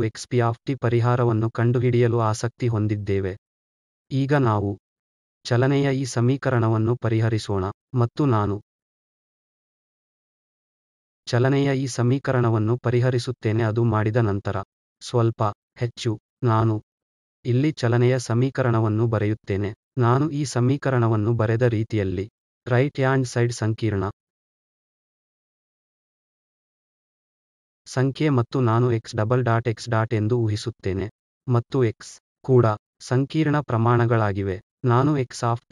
ಟಿ ಪರಿಹಾರವನ್ನು ಕಂಡುಹಿಡಿಯಲು ಆಸಕ್ತಿ ಹೊಂದಿದ್ದೇವೆ ಈಗ ನಾವು ಚಲನೆಯ ಈ ಸಮೀಕರಣವನ್ನು ಪರಿಹರಿಸೋಣ ಮತ್ತು ನಾನು ಚಲನೆಯ ಈ ಸಮೀಕರಣವನ್ನು ಪರಿಹರಿಸುತ್ತೇನೆ ಅದು ಮಾಡಿದ ನಂತರ ಸ್ವಲ್ಪ ಹೆಚ್ಚು ನಾನು ಇಲ್ಲಿ ಚಲನೆಯ ಸಮೀಕರಣವನ್ನು ಬರೆಯುತ್ತೇನೆ ನಾನು ಈ ಸಮೀಕರಣವನ್ನು ಬರೆದ ರೀತಿಯಲ್ಲಿ ರೈಟ್ ಹ್ಯಾಂಡ್ ಸೈಡ್ ಸಂಕೀರ್ಣ ಸಂಖ್ಯೆ ಮತ್ತು ನಾನು X double dot X dot ಎಂದು ಊಹಿಸುತ್ತೇನೆ ಮತ್ತು ಎಕ್ಸ್ ಕೂಡ ಸಂಕೀರ್ಣ ಪ್ರಮಾಣಗಳಾಗಿವೆ ನಾನು ಎಕ್ಸ್ ಆಫ್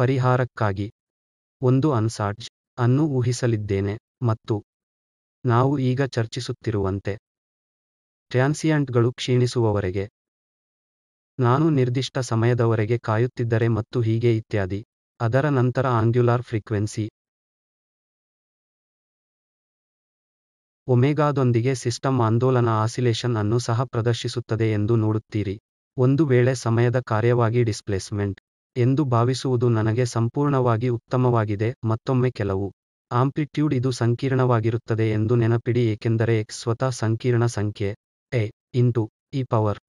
ಪರಿಹಾರಕ್ಕಾಗಿ ಒಂದು ಅನ್ಸಾಡ್ಜ್ ಅನ್ನು ಊಹಿಸಲಿದ್ದೇನೆ ಮತ್ತು ನಾವು ಈಗ ಚರ್ಚಿಸುತ್ತಿರುವಂತೆ ಟ್ರಾನ್ಸಿಯಂಟ್ಗಳು ಕ್ಷೀಣಿಸುವವರೆಗೆ ನಾನು ನಿರ್ದಿಷ್ಟ ಸಮಯದವರೆಗೆ ಕಾಯುತ್ತಿದ್ದರೆ ಮತ್ತು ಹೀಗೆ ಇತ್ಯಾದಿ ಅದರ ನಂತರ ಆಂಗ್ಯುಲಾರ್ ಫ್ರೀಕ್ವೆನ್ಸಿ ಒಮೆಗಾದೊಂದಿಗೆ ಸಿಸ್ಟಮ್ ಆಂದೋಲನ ಆಸಿಲೇಶನ್ ಅನ್ನು ಸಹ ಪ್ರದರ್ಶಿಸುತ್ತದೆ ಎಂದು ನೋಡುತ್ತೀರಿ ಒಂದು ವೇಳೆ ಸಮಯದ ಕಾರ್ಯವಾಗಿ ಡಿಸ್ಪ್ಲೇಸ್ಮೆಂಟ್ ಎಂದು ಭಾವಿಸುವುದು ನನಗೆ ಸಂಪೂರ್ಣವಾಗಿ ಉತ್ತಮವಾಗಿದೆ ಮತ್ತೊಮ್ಮೆ ಕೆಲವು ಆಂಪ್ಲಿಟ್ಯೂಡ್ ಇದು ಸಂಕೀರ್ಣವಾಗಿರುತ್ತದೆ ಎಂದು ನೆನಪಿಡಿ ಏಕೆಂದರೆ ಎಕ್ಸ್ ಸ್ವತಃ ಸಂಕೀರ್ಣ ಸಂಖ್ಯೆ A into E power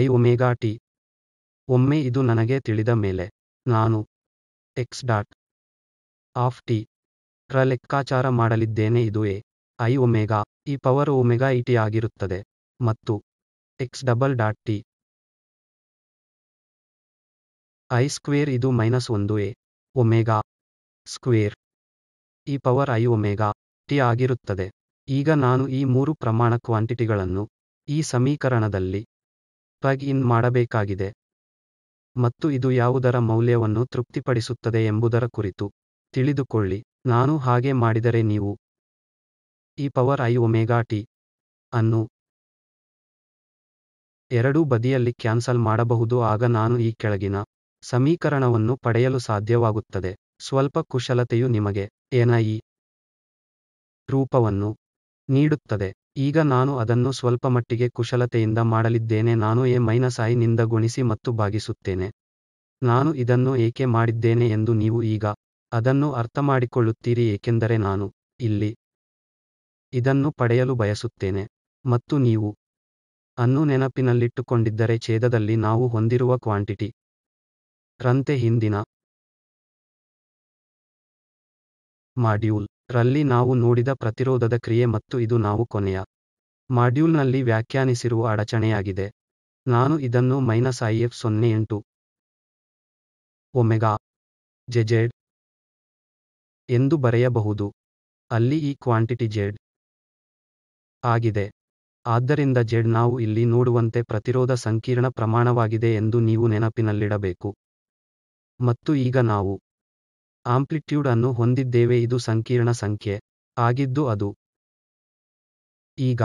I omega T ಒಮ್ಮೆ ಇದು ನನಗೆ ತಿಳಿದ ಮೇಲೆ ನಾನು ಎಕ್ಸ್ ಡಾಟ್ ಆಫ್ ಟಿ ರ ಲೆಕ್ಕಾಚಾರ ಮಾಡಲಿದ್ದೇನೆ ಇದು A I omega E power omega E T ಆಗಿರುತ್ತದೆ ಮತ್ತು X double dot T I square ಇದು ಮೈನಸ್ ಒಂದು A omega square E power I omega T ಆಗಿರುತ್ತದೆ ಈಗ ನಾನು ಈ ಮೂರು ಪ್ರಮಾಣ ಕ್ವಾಂಟಿಟಿಗಳನ್ನು ಈ ಸಮೀಕರಣದಲ್ಲಿ ಪ್ಲಗ್ ಇನ್ ಮಾಡಬೇಕಾಗಿದೆ ಮತ್ತು ಇದು ಯಾವುದರ ಮೌಲ್ಯವನ್ನು ತೃಪ್ತಿಪಡಿಸುತ್ತದೆ ಎಂಬುದರ ಕುರಿತು ತಿಳಿದುಕೊಳ್ಳಿ ನಾನು ಹಾಗೆ ಮಾಡಿದರೆ ನೀವು ಈ ಪವರ್ ಐ ಒಮೇಗಾ ಟಿ ಅನ್ನು ಎರಡೂ ಬದಿಯಲ್ಲಿ ಕ್ಯಾನ್ಸಲ್ ಮಾಡಬಹುದು ಆಗ ನಾನು ಈ ಕೆಳಗಿನ ಸಮೀಕರಣವನ್ನು ಪಡೆಯಲು ಸಾಧ್ಯವಾಗುತ್ತದೆ ಸ್ವಲ್ಪ ಕುಶಲತೆಯು ನಿಮಗೆ ಏನ ಈ ರೂಪವನ್ನು ನೀಡುತ್ತದೆ ಈಗ ನಾನು ಅದನ್ನು ಸ್ವಲ್ಪ ಮಟ್ಟಿಗೆ ಕುಶಲತೆಯಿಂದ ಮಾಡಲಿದ್ದೇನೆ ನಾನು ಎ ಮೈನಸ್ ನಿಂದ ಗುಣಿಸಿ ಮತ್ತು ಭಾಗಿಸುತ್ತೇನೆ ನಾನು ಇದನ್ನು ಏಕೆ ಮಾಡಿದ್ದೇನೆ ಎಂದು ನೀವು ಈಗ ಅದನ್ನು ಅರ್ಥಮಾಡಿಕೊಳ್ಳುತ್ತೀರಿ ಏಕೆಂದರೆ ನಾನು ಇಲ್ಲಿ ಇದನ್ನು ಪಡೆಯಲು ಬಯಸುತ್ತೇನೆ ಮತ್ತು ನೀವು ಅನ್ನು ನೆನಪಿನಲ್ಲಿಟ್ಟುಕೊಂಡಿದ್ದರೆ ಛೇದದಲ್ಲಿ ನಾವು ಹೊಂದಿರುವ ಕ್ವಾಂಟಿಟಿ ರಂತೆ ಹಿಂದಿನ ಮಾಡ್ಯೂಲ್ ರಲ್ಲಿ ನಾವು ನೋಡಿದ ಪ್ರತಿರೋಧದ ಕ್ರಿಯೆ ಮತ್ತು ಇದು ನಾವು ಕೊನೆಯ ಮಾಡ್ಯೂಲ್ನಲ್ಲಿ ವ್ಯಾಖ್ಯಾನಿಸಿರುವ ಅಡಚಣೆಯಾಗಿದೆ ನಾನು ಇದನ್ನು ಮೈನಸ್ ಐ ಎಫ್ ಸೊನ್ನೆ ಎಂಟು ಒಮೆಗಾ ಜೆಜೆಡ್ ಎಂದು ಬರೆಯಬಹುದು ಅಲ್ಲಿ ಈ ಕ್ವಾಂಟಿಟಿ ಜೆಡ್ ಆಗಿದೆ ಆದ್ದರಿಂದ ಜೆಡ್ ನಾವು ಇಲ್ಲಿ ನೋಡುವಂತೆ ಪ್ರತಿರೋಧ ಸಂಕೀರ್ಣ ಪ್ರಮಾಣವಾಗಿದೆ ಎಂದು ನೀವು ನೆನಪಿನಲ್ಲಿಡಬೇಕು ಮತ್ತು ಈಗ ನಾವು ಆಂಪ್ಲಿಟ್ಯೂಡ್ ಅನ್ನು ಹೊಂದಿದ್ದೇವೆ ಇದು ಸಂಕೀರ್ಣ ಸಂಖ್ಯೆ ಆಗಿದ್ದು ಅದು ಈಗ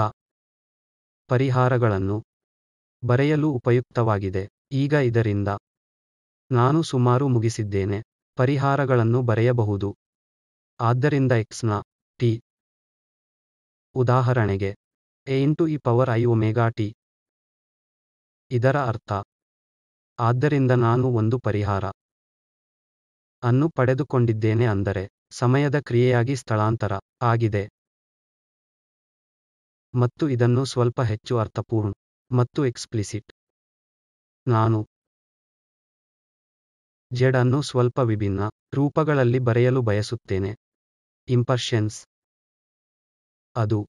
ಪರಿಹಾರಗಳನ್ನು ಬರೆಯಲು ಉಪಯುಕ್ತವಾಗಿದೆ ಈಗ ಇದರಿಂದ ನಾನು ಸುಮಾರು ಮುಗಿಸಿದ್ದೇನೆ ಪರಿಹಾರಗಳನ್ನು ಬರೆಯಬಹುದು ಆದ್ದರಿಂದ ಎಕ್ಸ್ ನ ಟಿ ಉದಾಹರಣೆಗೆ A into E power I omega T ಇದರ ಅರ್ಥ ಆದ್ದರಿಂದ ನಾನು ಒಂದು ಪರಿಹಾರ ಅನ್ನು ಪಡೆದುಕೊಂಡಿದ್ದೇನೆ ಅಂದರೆ ಸಮಯದ ಕ್ರಿಯೆಯಾಗಿ ಸ್ಥಳಾಂತರ ಆಗಿದೆ ಮತ್ತು ಇದನ್ನು ಸ್ವಲ್ಪ ಹೆಚ್ಚು ಅರ್ಥಪೂರ್ಣ ಮತ್ತು ಎಕ್ಸ್ಪ್ಲಿಸಿಟ್ ನಾನು ಜೆಡ್ ಅನ್ನು ಸ್ವಲ್ಪ ವಿಭಿನ್ನ ರೂಪಗಳಲ್ಲಿ ಬರೆಯಲು ಬಯಸುತ್ತೇನೆ ಇಂಪರ್ಷನ್ಸ್ ಅದು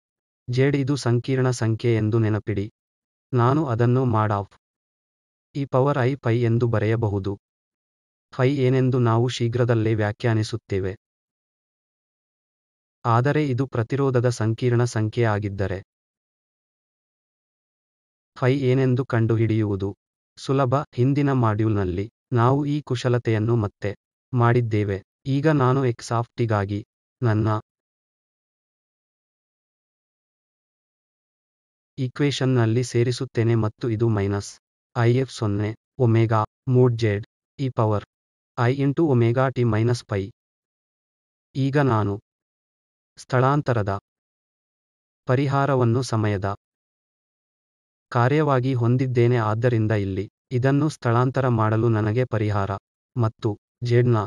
ಜೆಡ್ ಇದು ಸಂಕೀರ್ಣ ಸಂಖ್ಯೆ ಎಂದು ನೆನಪಿಡಿ ನಾನು ಅದನ್ನು ಮಾಡ್ ಆಫ್ ಈ ಪವರ್ ಐ ಪೈ ಎಂದು ಬರೆಯಬಹುದು ಫೈ ಏನೆಂದು ನಾವು ಶೀಘ್ರದಲ್ಲೇ ವ್ಯಾಖ್ಯಾನಿಸುತ್ತೇವೆ ಆದರೆ ಇದು ಪ್ರತಿರೋಧದ ಸಂಕೀರ್ಣ ಸಂಖ್ಯೆ ಆಗಿದ್ದರೆ ಫೈ ಏನೆಂದು ಕಂಡುಹಿಡಿಯುವುದು ಸುಲಭ ಹಿಂದಿನ ಮಾಡ್ಯೂಲ್ನಲ್ಲಿ ನಾವು ಈ ಕುಶಲತೆಯನ್ನು ಮತ್ತೆ ಮಾಡಿದ್ದೇವೆ ಈಗ ನಾನು ಎಕ್ಸಾಫ್ಟಿಗಾಗಿ ನನ್ನ ನಲ್ಲಿ ಸೇರಿಸುತ್ತೇನೆ ಮತ್ತು ಇದು ಮೈನಸ್ ಐ ಎಫ್ ಸೊನ್ನೆ omega mod Z E e power I into omega T minus pi ಈಗ ನಾನು ಸ್ಥಳಾಂತರದ ಪರಿಹಾರವನ್ನು ಸಮಯದ ಕಾರ್ಯವಾಗಿ ಹೊಂದಿದ್ದೇನೆ ಆದ್ದರಿಂದ ಇಲ್ಲಿ ಇದನ್ನು ಸ್ಥಳಾಂತರ ಮಾಡಲು ನನಗೆ ಪರಿಹಾರ ಮತ್ತು ಜೆಡ್ನ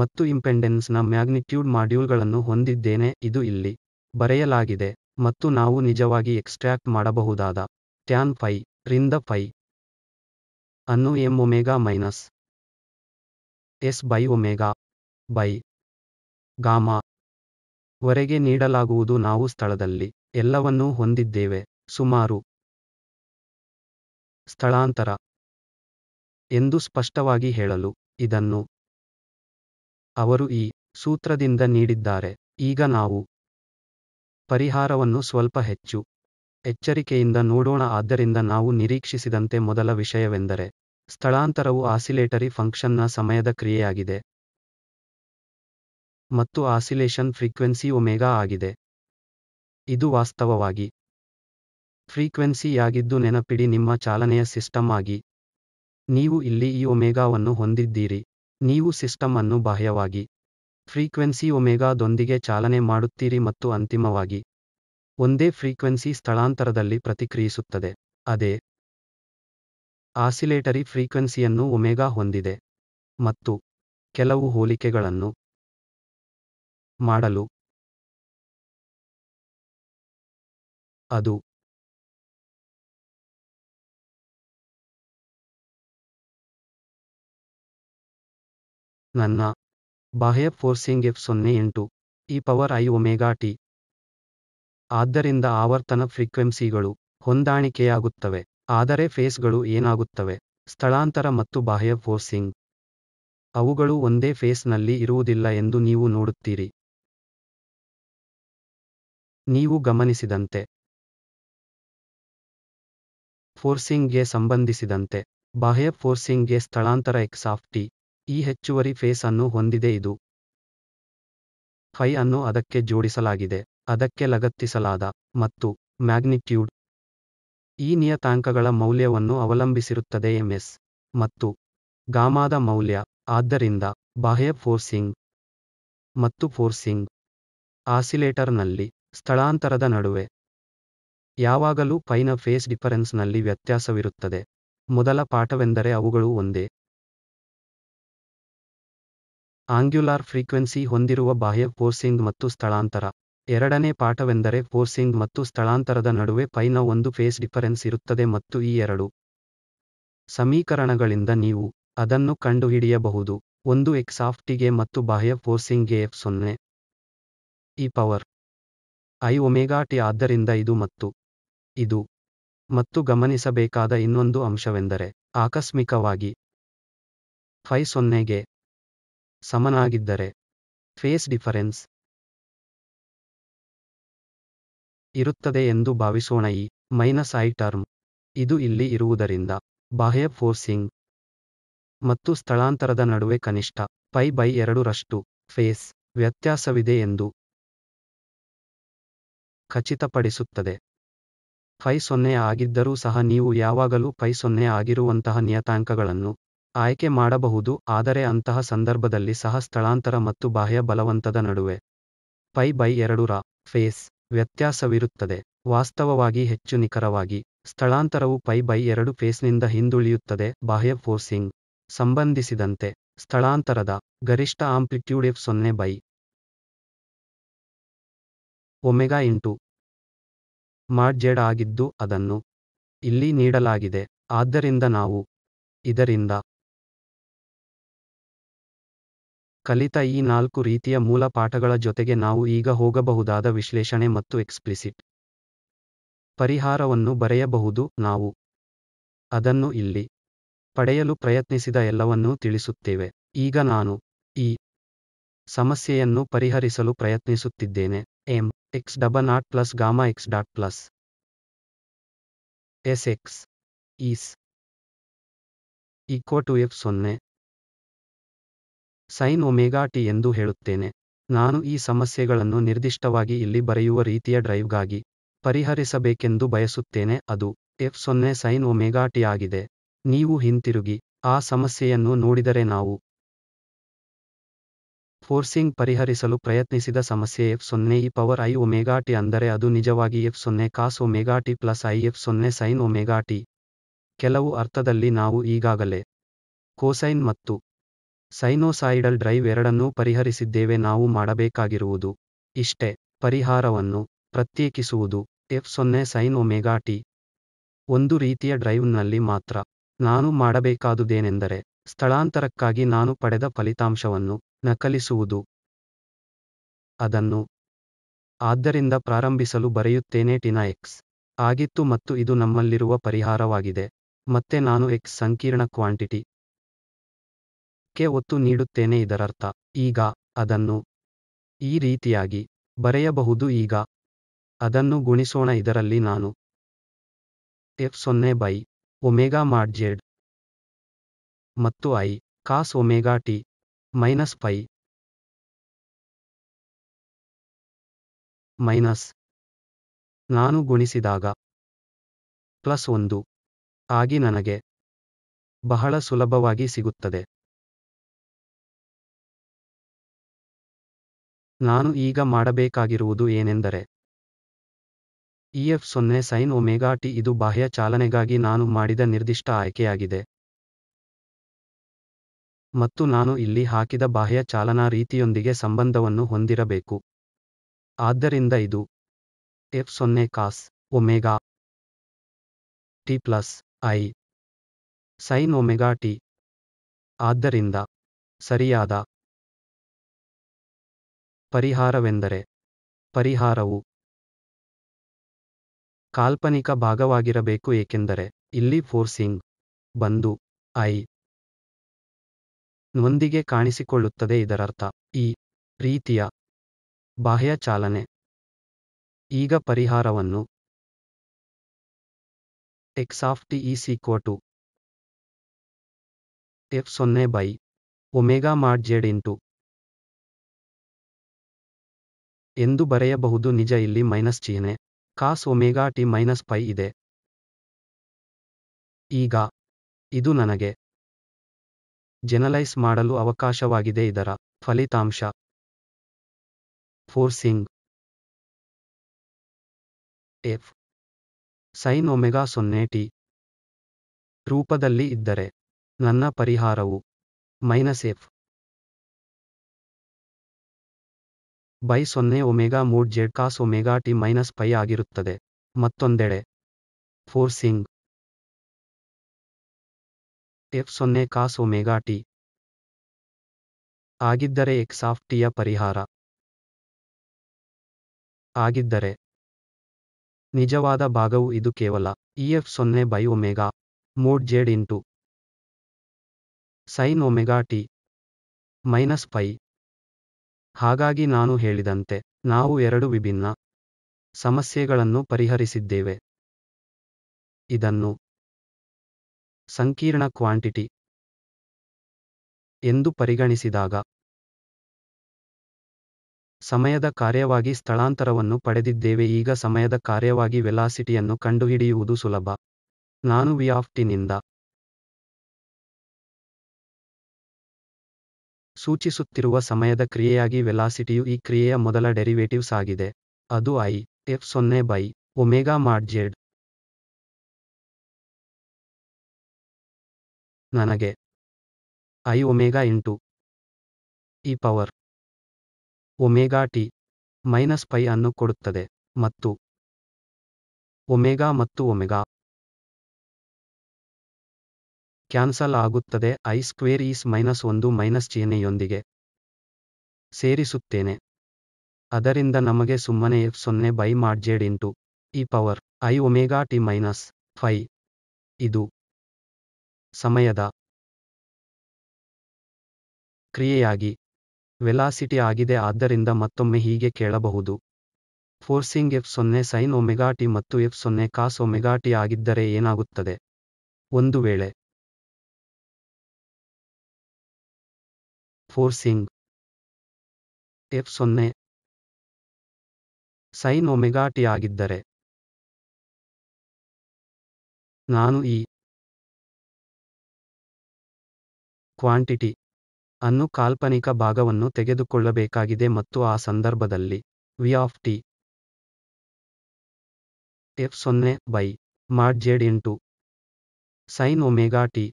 ಮತ್ತು ಇಂಪೆಂಡೆನ್ಸ್ನ ಮ್ಯಾಗ್ನಿಟ್ಯೂಡ್ ಮಾಡ್ಯೂಲ್ಗಳನ್ನು ಹೊಂದಿದ್ದೇನೆ ಇದು ಇಲ್ಲಿ ಬರೆಯಲಾಗಿದೆ ಮತ್ತು ನಾವು ನಿಜವಾಗಿ ಎಕ್ಸ್ಟ್ರಾಕ್ಟ್ ಮಾಡಬಹುದಾದ ಟ್ಯಾನ್ ಫೈ ರಿಂದ ಫೈ ಅನ್ನು M omega minus S by omega by gamma ವರೆಗೆ ನೀಡಲಾಗುವುದು ನಾವು ಸ್ಥಳದಲ್ಲಿ ಎಲ್ಲವನ್ನೂ ಹೊಂದಿದ್ದೇವೆ ಸುಮಾರು ಸ್ಥಳಾಂತರ ಎಂದು ಸ್ಪಷ್ಟವಾಗಿ ಹೇಳಲು ಇದನ್ನು ಅವರು ಈ ಸೂತ್ರದಿಂದ ನೀಡಿದ್ದಾರೆ ಈಗ ನಾವು ಪರಿಹಾರವನ್ನು ಸ್ವಲ್ಪ ಹೆಚ್ಚು ಎಚ್ಚರಿಕೆಯಿಂದ ನೋಡೋಣ ಆದ್ದರಿಂದ ನಾವು ನಿರೀಕ್ಷಿಸಿದಂತೆ ಮೊದಲ ವಿಷಯವೆಂದರೆ ಸ್ಥಳಾಂತರವು ಆಸಿಲೇಟರಿ ಫಂಕ್ಷನ್ನ ಸಮಯದ ಕ್ರಿಯೆಯಾಗಿದೆ ಮತ್ತು ಆಸಿಲೇಷನ್ ಫ್ರೀಕ್ವೆನ್ಸಿ ಒಮೇಗಾ ಆಗಿದೆ ಇದು ವಾಸ್ತವವಾಗಿ ಫ್ರೀಕ್ವೆನ್ಸಿಯಾಗಿದ್ದು ನೆನಪಿಡಿ ನಿಮ್ಮ ಚಾಲನೆಯ ಸಿಸ್ಟಮ್ ಆಗಿ ನೀವು ಇಲ್ಲಿ ಈ ಒಮೇಗಾವನ್ನು ಹೊಂದಿದ್ದೀರಿ ನೀವು ಸಿಸ್ಟಮ್ ಅನ್ನು ಬಾಹ್ಯವಾಗಿ ಫ್ರೀಕ್ವೆನ್ಸಿ ಒಮೆಗಾದೊಂದಿಗೆ ಚಾಲನೆ ಮಾಡುತ್ತೀರಿ ಮತ್ತು ಅಂತಿಮವಾಗಿ ಒಂದೇ ಫ್ರೀಕ್ವೆನ್ಸಿ ಸ್ಥಳಾಂತರದಲ್ಲಿ ಪ್ರತಿಕ್ರಿಯಿಸುತ್ತದೆ ಅದೇ ಆಸಿಲೇಟರಿ ಫ್ರೀಕ್ವೆನ್ಸಿಯನ್ನು ಒಮೆಗಾ ಹೊಂದಿದೆ ಮತ್ತು ಕೆಲವು ಹೋಲಿಕೆಗಳನ್ನು ಮಾಡಲು ಅದು ನನ್ನ ಬಾಹ್ಯ ಫೋರ್ಸಿಂಗ್ ಎಫ್ ಸೊನ್ನೆ ಎಂಟು E power I omega T ಆದ್ದರಿಂದ ಆವರ್ತನ ಫ್ರೀಕ್ವೆನ್ಸಿಗಳು ಹೊಂದಾಣಿಕೆಯಾಗುತ್ತವೆ ಆದರೆ ಫೇಸ್ಗಳು ಏನಾಗುತ್ತವೆ ಸ್ಥಳಾಂತರ ಮತ್ತು ಬಾಹ್ಯ ಫೋರ್ಸಿಂಗ್ ಅವುಗಳು ಒಂದೇ ಫೇಸ್ನಲ್ಲಿ ಇರುವುದಿಲ್ಲ ಎಂದು ನೀವು ನೋಡುತ್ತೀರಿ ನೀವು ಗಮನಿಸಿದಂತೆ ಫೋರ್ಸಿಂಗ್ಗೆ ಸಂಬಂಧಿಸಿದಂತೆ ಬಾಹ್ಯ ಫೋರ್ಸಿಂಗ್ಗೆ ಸ್ಥಳಾಂತರ ಎಕ್ಸಾಫ್ಟಿ ಟಿ ಈ ಹೆಚ್ಚುವರಿ ಫೇಸ್ ಅನ್ನು ಹೊಂದಿದೆ ಇದು ಫೈ ಅನ್ನು ಅದಕ್ಕೆ ಜೋಡಿಸಲಾಗಿದೆ ಅದಕ್ಕೆ ಲಗತ್ತಿಸಲಾದ ಮತ್ತು ಮ್ಯಾಗ್ನಿಟ್ಯೂಡ್ ಈ ನಿಯತಾಂಕಗಳ ಮೌಲ್ಯವನ್ನು ಅವಲಂಬಿಸಿರುತ್ತದೆ ಎಂಎಸ್ ಮತ್ತು ಗಾಮಾದ ಮೌಲ್ಯ ಆದ್ದರಿಂದ ಬಾಹ್ಯ ಫೋರ್ಸಿಂಗ್ ಮತ್ತು ಫೋರ್ಸಿಂಗ್ ಆಸಿಲೇಟರ್ನಲ್ಲಿ ಸ್ಥಳಾಂತರದ ನಡುವೆ ಯಾವಾಗಲೂ ಫೈನ ಫೇಸ್ ಡಿಫರೆನ್ಸ್ನಲ್ಲಿ ವ್ಯತ್ಯಾಸವಿರುತ್ತದೆ ಮೊದಲ ಪಾಠವೆಂದರೆ ಅವುಗಳು ಒಂದೇ ಆಂಗ್ಯುಲಾರ್ ಫ್ರೀಕ್ವೆನ್ಸಿ ಹೊಂದಿರುವ ಬಾಹ್ಯ ಫೋರ್ಸಿಂಗ್ ಮತ್ತು ಸ್ಥಳಾಂತರ ಎರಡನೇ ಪಾಠವೆಂದರೆ ಫೋರ್ಸಿಂಗ್ ಮತ್ತು ಸ್ಥಳಾಂತರದ ನಡುವೆ ಪೈನ ಒಂದು ಫೇಸ್ ಡಿಫರೆನ್ಸ್ ಇರುತ್ತದೆ ಮತ್ತು ಈ ಎರಡು ಸಮೀಕರಣಗಳಿಂದ ನೀವು ಅದನ್ನು ಕಂಡುಹಿಡಿಯಬಹುದು ಒಂದು ಎಕ್ಸಾಫ್ಟಿಗೆ ಮತ್ತು ಬಾಹ್ಯ ಫೋರ್ಸಿಂಗ್ಗೆ ಎಫ್ ಸೊನ್ನೆ ಈ ಪವರ್ ಐ ಒಮೆಗಾ ಟಿ ಆದ್ದರಿಂದ ಇದು ಮತ್ತು ಇದು ಮತ್ತು ಗಮನಿಸಬೇಕಾದ ಇನ್ನೊಂದು ಅಂಶವೆಂದರೆ ಆಕಸ್ಮಿಕವಾಗಿ ಫೈ ಸೊನ್ನೆಗೆ ಸಮನಾಗಿದ್ದರೆ ಫೇಸ್ ಡಿಫರೆನ್ಸ್ ಇರುತ್ತದೆ ಎಂದು ಭಾವಿಸೋಣ ಈ ಮೈನಸ್ ಐ ಟರ್ಮ್ ಇದು ಇಲ್ಲಿ ಇರುವುದರಿಂದ ಬಾಹ್ಯ ಫೋರ್ಸಿಂಗ್ ಮತ್ತು ಸ್ಥಳಾಂತರದ ನಡುವೆ ಕನಿಷ್ಠ ಪೈ ಬೈ ಎರಡರಷ್ಟು ಫೇಸ್ ವ್ಯತ್ಯಾಸವಿದೆ ಎಂದು ಖಚಿತಪಡಿಸುತ್ತದೆ ಫೈ ಸೊನ್ನೆ ಆಗಿದ್ದರೂ ಸಹ ನೀವು ಯಾವಾಗಲೂ ಫೈ ಸೊನ್ನೆ ಆಗಿರುವಂತಹ ನಿಯತಾಂಕಗಳನ್ನು ಆಯ್ಕೆ ಮಾಡಬಹುದು ಆದರೆ ಅಂತಹ ಸಂದರ್ಭದಲ್ಲಿ ಸಹ ಸ್ಥಳಾಂತರ ಮತ್ತು ಬಾಹ್ಯ ಬಲವಂತದ ನಡುವೆ ಪೈ ಬೈ ಎರಡು ರ ಫೇಸ್ ವ್ಯತ್ಯಾಸವಿರುತ್ತದೆ ವಾಸ್ತವವಾಗಿ ಹೆಚ್ಚು ನಿಖರವಾಗಿ ಸ್ಥಳಾಂತರವು ಪೈ ಬೈ ಎರಡು ಫೇಸ್ನಿಂದ ಹಿಂದುಳಿಯುತ್ತದೆ ಬಾಹ್ಯ ಫೋರ್ಸಿಂಗ್ ಸಂಬಂಧಿಸಿದಂತೆ ಸ್ಥಳಾಂತರದ ಗರಿಷ್ಠ ಆಂಪ್ಲಿಟ್ಯೂಡ್ ಎಫ್ ಸೊನ್ನೆ ಬೈ ಒಮೆಗಾ ಇಂಟು ಮಾಡ್ ಆಗಿದ್ದು ಅದನ್ನು ಇಲ್ಲಿ ನೀಡಲಾಗಿದೆ ಆದ್ದರಿಂದ ನಾವು ಇದರಿಂದ ಕಲಿತ ಈ ನಾಲ್ಕು ರೀತಿಯ ಮೂಲ ಪಾಠಗಳ ಜೊತೆಗೆ ನಾವು ಈಗ ಹೋಗಬಹುದಾದ ವಿಶ್ಲೇಷಣೆ ಮತ್ತು ಎಕ್ಸ್ಪ್ಲಿಸಿಟ್ ಪರಿಹಾರವನ್ನು ಬರೆಯಬಹುದು ನಾವು ಅದನ್ನು ಇಲ್ಲಿ ಪಡೆಯಲು ಪ್ರಯತ್ನಿಸಿದ ಎಲ್ಲವನ್ನೂ ತಿಳಿಸುತ್ತೇವೆ ಈಗ ನಾನು ಈ ಸಮಸ್ಯೆಯನ್ನು ಪರಿಹರಿಸಲು ಪ್ರಯತ್ನಿಸುತ್ತಿದ್ದೇನೆ M X double dot plus gamma X dot plus S X is equal to F ಸೊನ್ನೆ ಸೈನ್ ಒಮೆಗಾ ಟಿ ಎಂದು ಹೇಳುತ್ತೇನೆ ನಾನು ಈ ಸಮಸ್ಯೆಗಳನ್ನು ನಿರ್ದಿಷ್ಟವಾಗಿ ಇಲ್ಲಿ ಬರೆಯುವ ರೀತಿಯ ಡ್ರೈವ್ಗಾಗಿ ಪರಿಹರಿಸಬೇಕೆಂದು ಬಯಸುತ್ತೇನೆ ಅದು ಎಫ್ ಸೊನ್ನೆ ಸೈನ್ ಒಮೆಗಾ ಟಿ ಆಗಿದೆ ನೀವು ಹಿಂತಿರುಗಿ ಆ ಸಮಸ್ಯೆಯನ್ನು ನೋಡಿದರೆ ನಾವು ಫೋರ್ಸಿಂಗ್ ಪರಿಹರಿಸಲು ಪ್ರಯತ್ನಿಸಿದ ಸಮಸ್ಯೆ ಎಫ್ ಸೊನ್ನೆ E power I omega T ಅಂದರೆ ಅದು ನಿಜವಾಗಿ ಎಫ್ ಸೊನ್ನೆ cos omega T plus I F ಸೊನ್ನೆ ಸೈನ್ ಒಮೆಗಾ ಟಿ ಕೆಲವು ಅರ್ಥದಲ್ಲಿ ನಾವು ಈಗಾಗಲೇ ಕೋಸೈನ್ ಮತ್ತು ಸೈನೋಸಾಯಿಡಲ್ ಡ್ರೈವ್ ಎರಡನ್ನೂ ಪರಿಹರಿಸಿದ್ದೇವೆ ನಾವು ಮಾಡಬೇಕಾಗಿರುವುದು ಇಷ್ಟೇ ಪರಿಹಾರವನ್ನು ಪ್ರತ್ಯೇಕಿಸುವುದು ಎಫ್ ಸೊನ್ನೆ ಸೈನ್ ಟಿ ಒಂದು ರೀತಿಯ ಡ್ರೈವ್ನಲ್ಲಿ ಮಾತ್ರ ನಾನು ಮಾಡಬೇಕಾದುದೇನೆಂದರೆ ಸ್ಥಳಾಂತರಕ್ಕಾಗಿ ನಾನು ಪಡೆದ ಫಲಿತಾಂಶವನ್ನು ನಕಲಿಸುವುದು ಅದನ್ನು ಆದ್ದರಿಂದ ಪ್ರಾರಂಭಿಸಲು ಬರೆಯುತ್ತೇನೆ ಟಿನ ಎಕ್ಸ್ ಆಗಿತ್ತು ಮತ್ತು ಇದು ನಮ್ಮಲ್ಲಿರುವ ಪರಿಹಾರವಾಗಿದೆ ಮತ್ತೆ ನಾನು ಎಕ್ಸ್ ಸಂಕೀರ್ಣ ಕ್ವಾಂಟಿಟಿ ಕ್ಕೆ ಒತ್ತು ನೀಡುತ್ತೇನೆ ಇದರರ್ಥ ಈಗ ಅದನ್ನು ಈ ರೀತಿಯಾಗಿ ಬರೆಯಬಹುದು ಈಗ ಅದನ್ನು ಗುಣಿಸೋಣ ಇದರಲ್ಲಿ ನಾನು ಎಫ್ ಸೊನ್ನೆ ಬೈ ಒಮೆಗಾ ಮಾಡ್ ಜೆಡ್ ಮತ್ತು I cos omega T minus pi minus ನಾನು ಗುಣಿಸಿದಾಗ ಪ್ಲಸ್ ಒಂದು ಆಗಿ ನನಗೆ ಬಹಳ ಸುಲಭವಾಗಿ ಸಿಗುತ್ತದೆ ನಾನು ಈಗ ಮಾಡಬೇಕಾಗಿರುವುದು ಏನೆಂದರೆ ಇಎಫ್ ಸೊನ್ನೆ ಸೈನ್ ಒಮೆಗಾ ಟಿ ಇದು ಬಾಹ್ಯ ಚಾಲನೆಗಾಗಿ ನಾನು ಮಾಡಿದ ನಿರ್ದಿಷ್ಟ ಆಯ್ಕೆಯಾಗಿದೆ ಮತ್ತು ನಾನು ಇಲ್ಲಿ ಹಾಕಿದ ಬಾಹ್ಯ ಚಾಲನಾ ರೀತಿಯೊಂದಿಗೆ ಸಂಬಂಧವನ್ನು ಹೊಂದಿರಬೇಕು ಆದ್ದರಿಂದ ಇದು ಎಫ್ ಸೊನ್ನೆ cos omega T plus I sine omega T ಆದ್ದರಿಂದ ಸರಿಯಾದ ಪರಿಹಾರವೆಂದರೆ ಪರಿಹಾರವು ಕಾಲ್ಪನಿಕ ಭಾಗವಾಗಿರಬೇಕು ಏಕೆಂದರೆ ಇಲ್ಲಿ ಫೋರ್ಸಿಂಗ್ ಬಂದು ಐ ನೊಂದಿಗೆ ಕಾಣಿಸಿಕೊಳ್ಳುತ್ತದೆ ಇದರರ್ಥ ಈ ರೀತಿಯ ಬಾಹ್ಯ ಚಾಲನೆ ಈಗ ಪರಿಹಾರವನ್ನು X of T to F ಸೊನ್ನೆ by omega mod Z into ಎಂದು ಬರೆಯಬಹುದು ನಿಜ ಇಲ್ಲಿ ಮೈನಸ್ ಚಿಹ್ನೆ cos omega T minus pi ಇದೆ ಈಗ ಇದು ನನಗೆ ಜನಲೈಸ್ ಮಾಡಲು ಅವಕಾಶವಾಗಿದೆ ಇದರ ಫಲಿತಾಂಶ ಫೋರ್ಸಿಂಗ್ ಎಫ್ ಸೈನ್ ಒಮೆಗಾ ಸೊನ್ನೆ ಟಿ ರೂಪದಲ್ಲಿ ಇದ್ದರೆ ನನ್ನ ಪರಿಹಾರವು ಮೈನಸ್ ಎಫ್ ಬೈ ಸೊನ್ನೆ omega mod Z cos omega T minus pi ಆಗಿರುತ್ತದೆ ಮತ್ತೊಂದೆಡೆ ಫೋರ್ಸಿಂಗ್ ಎಫ್ ಸೊನ್ನೆ ಕಾಸ್ ಒಮೆಗಾ ಟಿ ಆಗಿದ್ದರೆ ಎಕ್ಸ್ ಆಫ್ ಟಿಯ ಪರಿಹಾರ ಆಗಿದ್ದರೆ ನಿಜವಾದ ಭಾಗವು ಇದು ಕೇವಲ ಇ ಎಫ್ ಸೊನ್ನೆ by omega mod Z into sine omega T minus pi ಹಾಗಾಗಿ ನಾನು ಹೇಳಿದಂತೆ ನಾವು ಎರಡು ವಿಭಿನ್ನ ಸಮಸ್ಯೆಗಳನ್ನು ಪರಿಹರಿಸಿದ್ದೇವೆ ಇದನ್ನು ಸಂಕೀರ್ಣ ಕ್ವಾಂಟಿಟಿ ಎಂದು ಪರಿಗಣಿಸಿದಾಗ ಸಮಯದ ಕಾರ್ಯವಾಗಿ ಸ್ಥಳಾಂತರವನ್ನು ಪಡೆದಿದ್ದೇವೆ ಈಗ ಸಮಯದ ಕಾರ್ಯವಾಗಿ ವೆಲಾಸಿಟಿಯನ್ನು ಕಂಡುಹಿಡಿಯುವುದು ಸುಲಭ ನಾನು ವಿಯಾಫ್ಟಿನಿಂದ ಸೂಚಿಸುತ್ತಿರುವ ಸಮಯದ ಕ್ರಿಯೆಯಾಗಿ ವೆಲಾಸಿಟಿಯು ಈ ಕ್ರಿಯೆಯ ಮೊದಲ ಡೆರಿವೇಟಿವ್ಸ್ ಆಗಿದೆ ಅದು ಐ ಎಫ್ ಸೊನ್ನೆ ಬೈ ಒಮೆಗಾ ಮಾಡ್ ಜೆಡ್ ನನಗೆ I omega into E power omega T minus pi ಅನ್ನು ಕೊಡುತ್ತದೆ ಮತ್ತು ಒಮೆಗಾ ಮತ್ತು ಒಮೆಗಾ ಕ್ಯಾನ್ಸಲ್ ಆಗುತ್ತದೆ ಐ ಸ್ಕ್ವೇರ್ ಈಸ್ ಮೈನಸ್ ಒಂದು ಮೈನಸ್ ಚಿಹ್ನೆಯೊಂದಿಗೆ ಸೇರಿಸುತ್ತೇನೆ ಅದರಿಂದ ನಮಗೆ ಸುಮ್ಮನೆ ಎಫ್ ಸೊನ್ನೆ by mod Z into E power I omega T minus phi ಇದು ಸಮಯದ ಕ್ರಿಯೆಯಾಗಿ ವೆಲಾಸಿಟಿ ಆಗಿದೆ ಆದ್ದರಿಂದ ಮತ್ತೊಮ್ಮೆ ಹೀಗೆ ಕೇಳಬಹುದು ಫೋರ್ಸಿಂಗ್ ಎಫ್ ಸೊನ್ನೆ ಸೈನ್ ಒಮೆಗಾಟಿ ಮತ್ತು ಎಫ್ ಸೊನ್ನೆ ಕಾಸ್ ಒಮೆಗಾಟಿ ಆಗಿದ್ದರೆ ಏನಾಗುತ್ತದೆ ಒಂದು ವೇಳೆ ಫೋರ್ಸಿಂಗ್ ಎಫ್ ಸೊನ್ನೆ ಸೈನ್ ಒಮೆಗಾ ಆಗಿದ್ದರೆ ನಾನು ಈ ಕ್ವಾಂಟಿಟಿ ಅನ್ನು ಕಾಲ್ಪನಿಕ ಭಾಗವನ್ನು ತೆಗೆದುಕೊಳ್ಳಬೇಕಾಗಿದೆ ಮತ್ತು ಆ ಸಂದರ್ಭದಲ್ಲಿ ವಿ ಆಫ್ ಟಿ ಎಫ್ ಸೊನ್ನೆ ಬೈ ಮಾಡ್ ಜೆಡ್ ಎಂಟು ಸೈನ್ ಒಮೆಗಾ ಟಿ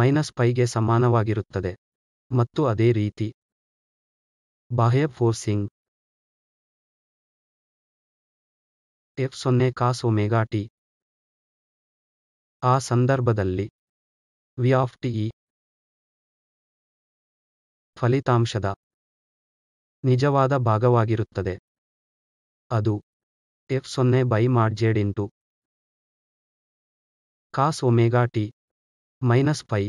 ಮೈನಸ್ ಪೈಗೆ ಸಮಾನವಾಗಿರುತ್ತದೆ ಮತ್ತು ಅದೇ ರೀತಿ ಬಾಹ್ಯ ಫೋರ್ಸಿಂಗ್ ಎಫ್ ಸೊನ್ನೆ ಕಾಸ್ ಒಮೆಗಾ ಟಿ ಆ ಸಂದರ್ಭದಲ್ಲಿ ವಿ ಆಫ್ ಟಿ ಫಲಿತಾಂಶದ ನಿಜವಾದ ಭಾಗವಾಗಿರುತ್ತದೆ ಅದು ಎಫ್ ಸೊನ್ನೆ by mod into cos omega T minus phi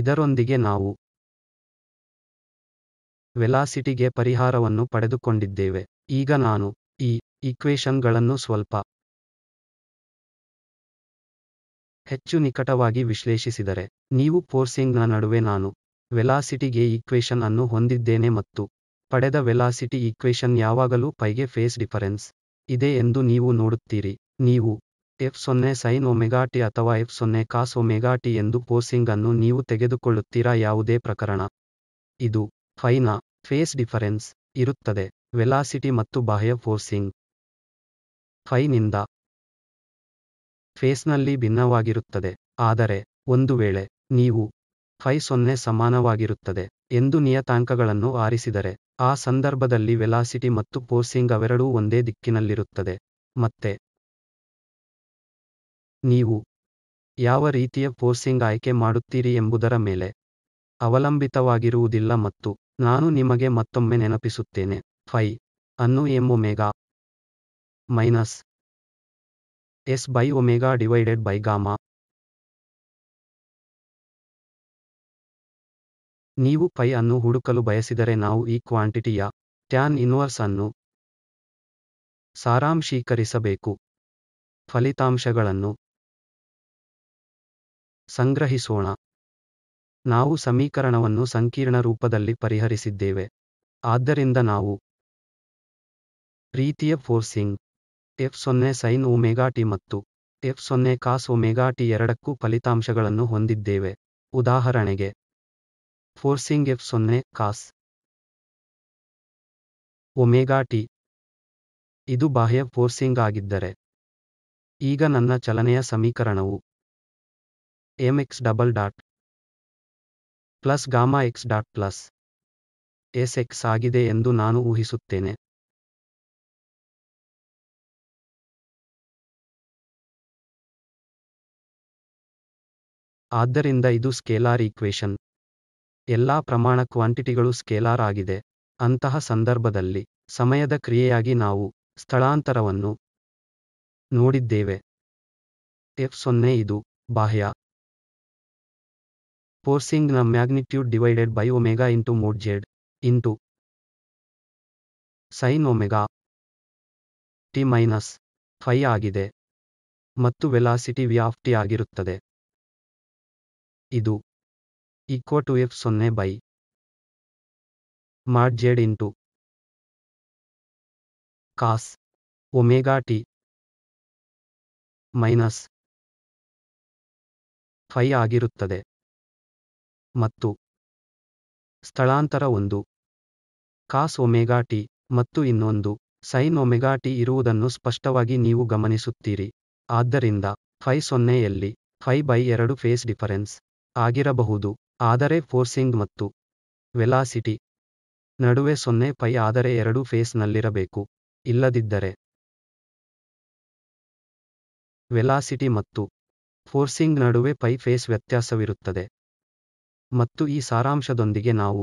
ಇದರೊಂದಿಗೆ ನಾವು ವೆಲಾಸಿಟಿಗೆ ಪರಿಹಾರವನ್ನು ಪಡೆದುಕೊಂಡಿದ್ದೇವೆ ಈಗ ನಾನು ಈ ಈಕ್ವೇಶನ್ಗಳನ್ನು ಸ್ವಲ್ಪ ಹೆಚ್ಚು ನಿಕಟವಾಗಿ ವಿಶ್ಲೇಷಿಸಿದರೆ ನೀವು ಫೋರ್ಸಿಂಗ್ನ ನಡುವೆ ನಾನು ವೆಲಾಸಿಟಿಗೆ ಈಕ್ವೇಶನ್ ಅನ್ನು ಹೊಂದಿದ್ದೇನೆ ಮತ್ತು ಪಡೆದ ವೆಲಾಸಿಟಿ ಈಕ್ವೇಶನ್ ಯಾವಾಗಲೂ ಪೈಗೆ ಫೇಸ್ ಡಿಫರೆನ್ಸ್ ಇದೆ ಎಂದು ನೀವು ನೋಡುತ್ತೀರಿ ನೀವು ಎಫ್ ಸೊನ್ನೆ ಸೈನ್ ಒಮೆಗಾಟಿ ಅಥವಾ ಎಫ್ ಸೊನ್ನೆ ಕಾಸ್ ಒಮೆಗಾ ಎಂದು ಪೋಸಿಂಗ್ ಅನ್ನು ನೀವು ತೆಗೆದುಕೊಳ್ಳುತ್ತೀರಾ ಯಾವುದೇ ಪ್ರಕರಣ ಇದು ಫೈನ ಫೇಸ್ ಡಿಫರೆನ್ಸ್ ಇರುತ್ತದೆ ವೆಲಾಸಿಟಿ ಮತ್ತು ಬಾಹ್ಯ ಫೋರ್ಸಿಂಗ್ ಫೈನಿಂದ ಫೇಸ್ನಲ್ಲಿ ಭಿನ್ನವಾಗಿರುತ್ತದೆ ಆದರೆ ಒಂದು ವೇಳೆ ನೀವು ಫೈ ಸೊನ್ನೆ ಸಮಾನವಾಗಿರುತ್ತದೆ ಎಂದು ನಿಯತಾಂಕಗಳನ್ನು ಆರಿಸಿದರೆ ಆ ಸಂದರ್ಭದಲ್ಲಿ ವೆಲಾಸಿಟಿ ಮತ್ತು ಪೋರ್ಸಿಂಗ್ ಅವೆರಡೂ ಒಂದೇ ದಿಕ್ಕಿನಲ್ಲಿರುತ್ತದೆ ಮತ್ತೆ ನೀವು ಯಾವ ರೀತಿಯ ಫೋರ್ಸಿಂಗ್ ಆಯ್ಕೆ ಮಾಡುತ್ತೀರಿ ಎಂಬುದರ ಮೇಲೆ ಅವಲಂಬಿತವಾಗಿರುವುದಿಲ್ಲ ಮತ್ತು ನಾನು ನಿಮಗೆ ಮತ್ತೊಮ್ಮೆ ನೆನಪಿಸುತ್ತೇನೆ ಫೈ ಅನ್ನು M omega minus S by omega divided by gamma ನೀವು ಫೈ ಅನ್ನು ಹುಡುಕಲು ಬಯಸಿದರೆ ನಾವು ಈ ಕ್ವಾಂಟಿಟಿಯ ಟ್ಯಾನ್ ಇನ್ವರ್ಸ್ ಅನ್ನು ಸಾರಾಂಶೀಕರಿಸಬೇಕು ಫಲಿತಾಂಶಗಳನ್ನು ಸಂಗ್ರಹಿಸೋಣ ನಾವು ಸಮೀಕರಣವನ್ನು ಸಂಕೀರ್ಣ ರೂಪದಲ್ಲಿ ಪರಿಹರಿಸಿದ್ದೇವೆ ಆದ್ದರಿಂದ ನಾವು ರೀತಿಯ ಫೋರ್ಸಿಂಗ್ ಎಫ್ ಸೊನ್ನೆ ಸೈನ್ ಒಮೆಗಾಟಿ ಮತ್ತು ಎಫ್ ಸೊನ್ನೆ ಕಾಸ್ ಒಮೆಗಾಟಿ ಎರಡಕ್ಕೂ ಫಲಿತಾಂಶಗಳನ್ನು ಹೊಂದಿದ್ದೇವೆ ಉದಾಹರಣೆಗೆ ಫೋರ್ಸಿಂಗ್ ಎಫ್ ಸೊನ್ನೆ ಕಾಸ್ ಒಮೆಗಾಟಿ ಇದು ಬಾಹ್ಯ ಫೋರ್ಸಿಂಗ್ ಆಗಿದ್ದರೆ ಈಗ ನನ್ನ ಚಲನೆಯ ಸಮೀಕರಣವು M X double double dot plus gamma X dot plus S X ಆಗಿದೆ ಎಂದು ನಾನು ಊಹಿಸುತ್ತೇನೆ ಆದ್ದರಿಂದ ಇದು ಸ್ಕೇಲಾರ್ ಈಕ್ವೇಶನ್ ಎಲ್ಲಾ ಪ್ರಮಾಣ ಕ್ವಾಂಟಿಟಿಗಳು ಸ್ಕೇಲಾರ್ ಆಗಿದೆ ಅಂತಹ ಸಂದರ್ಭದಲ್ಲಿ ಸಮಯದ ಕ್ರಿಯೆಯಾಗಿ ನಾವು ಸ್ಥಳಾಂತರವನ್ನು ನೋಡಿದ್ದೇವೆ ಎಫ್ ಸೊನ್ನೆ ಇದು ಬಾಹ್ಯ ಫೋರ್ಸಿಂಗ್ ನ magnitude divided by omega into mod Z into sine omega T minus phi ಆಗಿದೆ ಮತ್ತು ವೆಲಾಸಿಟಿ ವಿ ಆಫ್ ಟಿ ಆಗಿರುತ್ತದೆ ಇದು ಈಕ್ವ ಟು ಎಫ್ ಸೊನ್ನೆ by mod Z into cos omega T minus phi ಆಗಿರುತ್ತದೆ ಮತ್ತು ಸ್ಥಳಾಂತರ ಒಂದು ಕಾಸ್ ಒಮೆಗಾ ಟಿ ಮತ್ತು ಇನ್ನೊಂದು ಸೈನ್ ಒಮೆಗಾ ಟಿ ಇರುವುದನ್ನು ಸ್ಪಷ್ಟವಾಗಿ ನೀವು ಗಮನಿಸುತ್ತೀರಿ ಆದ್ದರಿಂದ ಫೈ ಸೊನ್ನೆಯಲ್ಲಿ ಫೈ ಬೈ ಎರಡು ಫೇಸ್ ಡಿಫರೆನ್ಸ್ ಆಗಿರಬಹುದು ಆದರೆ ಫೋರ್ಸಿಂಗ್ ಮತ್ತು ವೆಲಾಸಿಟಿ ನಡುವೆ ಸೊನ್ನೆ ಫೈ ಆದರೆ ಎರಡು ಫೇಸ್ನಲ್ಲಿರಬೇಕು ಇಲ್ಲದಿದ್ದರೆ ವೆಲಾಸಿಟಿ ಮತ್ತು ಫೋರ್ಸಿಂಗ್ ನಡುವೆ ಪೈ ಫೇಸ್ ವ್ಯತ್ಯಾಸವಿರುತ್ತದೆ ಮತ್ತು ಈ ಸಾರಾಂಶದೊಂದಿಗೆ ನಾವು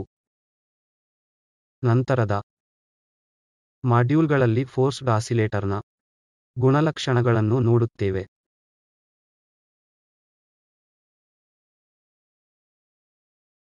ನಂತರದ ಮಾಡ್ಯೂಲ್ಗಳಲ್ಲಿ ಫೋರ್ಸ್ಡ್ ಆಸಿಲೇಟರ್ನ ಗುಣಲಕ್ಷಣಗಳನ್ನು ನೋಡುತ್ತೇವೆ